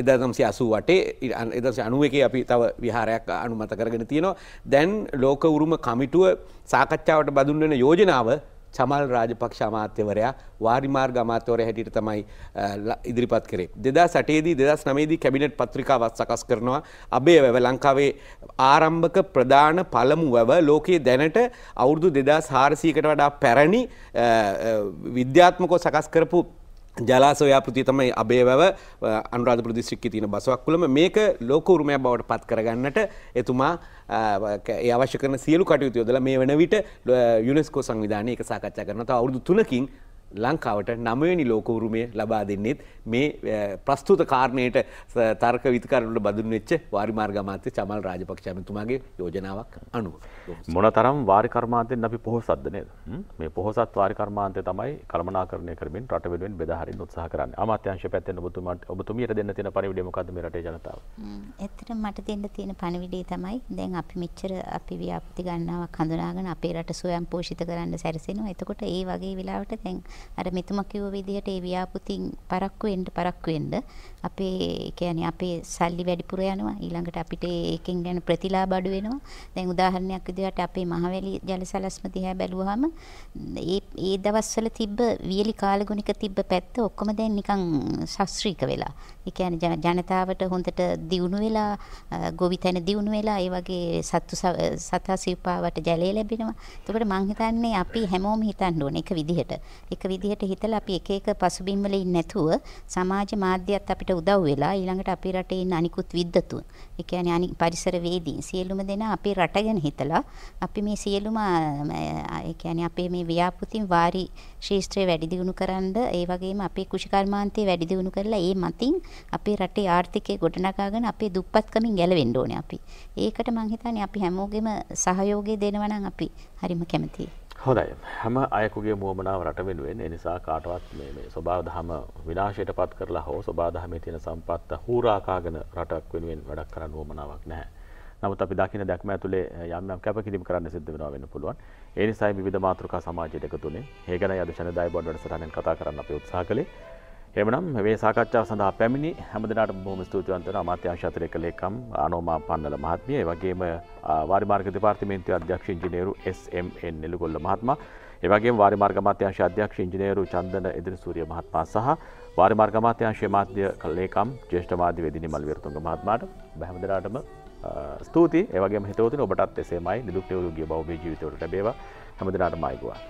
එදා තමසේ අසූ වටේ එදස අනුව එක අපි තව විහාරයක් අනුමත කරගෙන තියෙනවා දැන් ලෝකවුරුම කමිටුව සාකච්ඡාවට බදුන් වෙන යෝජනාව චමල් රාජපක්ෂ අමාත්‍යවරයා වාරිමාර්ග අමාත්‍යවරය හැටියට තමයි ඉදිරිපත් කරේ. දෙදා සටේදී දෙදස් නමේදී කැබිනට් පත්‍රිකාවත් සකස් කරනවා අබේ වැව ලංකාවේ ආරම්භක ප්‍රධාන පළමු වැව ලෝකයේ දැනට අවුරුදු දෙදා සාරසීකට වඩා පැරණි විද්‍යාත්මකෝ සකස් කරපු ජලාසෝයාපෘති තමයි අබේවැව අනුරාධ ප්‍රදිශික්කි තින බසවක් කුලම මේක ලෝකවරුමය බවට පත් කරගන්නට එතුමා අවශ්‍ය කරන සියලු කටයුතු යොදලා මේ වන විට යුනෙස්කෝ සංවිධානය එක සාකච්ඡා කරන තව අවුරුදු තුනකින් ලංකාවට නමවැනි ලෝකවරුමය ලබා දෙන්නෙත් මේ ප්‍රස්තුත කාරණයට තර්ක විතකරට බදුන් වෙච්ච වාරිමාර්ගමාත්‍ය චමල් රාජපක්ෂමතුමාගේ යෝජනාවක් අනුව. මොන තරම් වාරිකර්මාන්තයෙන් අපි පොහොසත් නේද මේ පොහොසත් වාරිකර්මාන්තය තමයි කළමනාකරණය කරමින් රට වෙනුවෙන් බෙදාහරින් උත්සාහ කරන්නේ. අමාත්‍යාංශ පැත්තෙන් ඔබතුමාට ඔබතුමියට දෙන්න තියෙන පණිවිඩය මොකද්ද මේ රටේ ජනතාව? ඇත්තටම මට දෙන්න තියෙන පණිවිඩය තමයි දැන් අපි මෙච්චර අපි ව්‍යාපෘති ගණනාවක් හඳුනාගෙන අපේ රට ස්වයං පෝෂිත කරන්න සැරසෙනවා. එතකොට ඒ වගේ වෙලාවට දැන් අර මෙතුමා කිව්ව විදිහට ඒ ව්‍යාපෘතින් පරක්කු වෙන්න පරක්කු වෙන්න අපේ කියන්නේ අපේ සල්ලි වැඩිපුර යනවා ඊළඟට අපිට ඒකෙන් ගැන ප්‍රතිලාභ අඩු වෙනවා දැන් උදාහරණයක් විදිහට අපේ මහවැලි ජලසලස්ම දිහා බැලුවාම ඒ ඒ දවස්වල තිබ්බ වියලි කාලගුණික තිබ්බ පැත්ත ඔක්කොම දැන් නිකන් ශස්ත්‍රීක වෙලා ඒ කියන්නේ ජනතාවට හොඳට දියුණු වෙලා ගොවිතැන දියුණු වෙලා ඒ වගේ සත්තු සතා සිව්පාවට ජලය ලැබෙනවා. එතකොට මං හිතන්නේ අපි හැමෝම හිතන්න ඕනේ එක විදිහට. එක විදිහට හිතලා අපි එක එක පසුබිම් වල ඉන්නේ නැතුව සමාජ මාධ්‍යයත් අපිට උදව් වෙලා ඊළඟට අපේ රටේ ඉන්න අනිකුත් විද්වතුන් ඒ කියන්නේ අනික් පරිසර වේදීන් සියලුම දෙනා අපේ රට ගැන හිතලා අපි මේ සියලුම ඒ කියන්නේ අපේ මේ ව්‍යාපෘතින් වාරි ශාස්ත්‍රය වැඩි දියුණු කරන්න ඒ වගේම අපේ කුෂිකර්මාන්තය වැඩි දියුණු කරලා ඒ මතින් අපේ රටේ ආර්ථිකය ගොඩනගාගෙන අපේ දුප්පත්කමින් ගැලවෙන්න ඕනේ අපි. ඒකට මං හිතන්නේ අපි හැමෝගෙම සහයෝගය දෙනවා නම් අපි හරිම කැමතියි. හොඳයි. හැම අයෙකුගේ මුවමනාව රට වෙනුවෙන් ඒ නිසා කාටවත් මේ මේ ස්වභාව දහම විනාශයටපත් කරලා හෝ ස්වභාව දහමේ තියෙන සම්පත්ත හූරාකාගෙන රටක් වෙනුවෙන් වැඩක් කරන්න උවමනාවක් නැහැ. නමුත් අපි දකින දැක්ම ඇතුලේ යම් යම් කැපකිරීම් කරන්න සිද්ධ වෙනවා වෙන්න පුළුවන්. ඒ නිසායි විවිධ මාතෘකා සමාජයට එකතු වුනේ. ඒ ගැනයි අද ශනදායි බොඩ් වැඩසටහනෙන් කතා කරන්න අපි උත්සාහ කළේ. එමනම් මේ සාකච්ඡාව සඳහා පැමිණි හැමදෙනට බොහොම ස්තුතිවන්තව අමාත්‍යාංශාතිරය කළ එකම් අනෝමා පන්නල මහත්මිය ඒ වගේම වාරි මාර්ග දෙපාර්තමේන්තුවේ අධ්‍යක්ෂ ඉංජිනේරු එස්.එම්.එන්. නෙළුගොල්ල මහත්මයා ඒ වගේම වාරි මාර්ග අමාත්‍යාංශ අධ්‍යක්ෂ ඉංජිනේරු චන්දන එදිරිසූරිය මහත්මයා සහ වාරි මාර්ග අමාත්‍යාංශයේ මාධ්‍ය කළේකම් ජ්‍යෙෂ්ඨ මාධ්‍ය වේදිනී මල්විරතුංග මහත්මයාට හැමදෙනාටම ස්තුති ඒ වගේම හිතවතුනි ඔබටත් එසේමයි නිදුක් නිරෝගී භවයේ ජීවිතයට ලැබේවා හැමදෙනාටම ආයිබෝවන්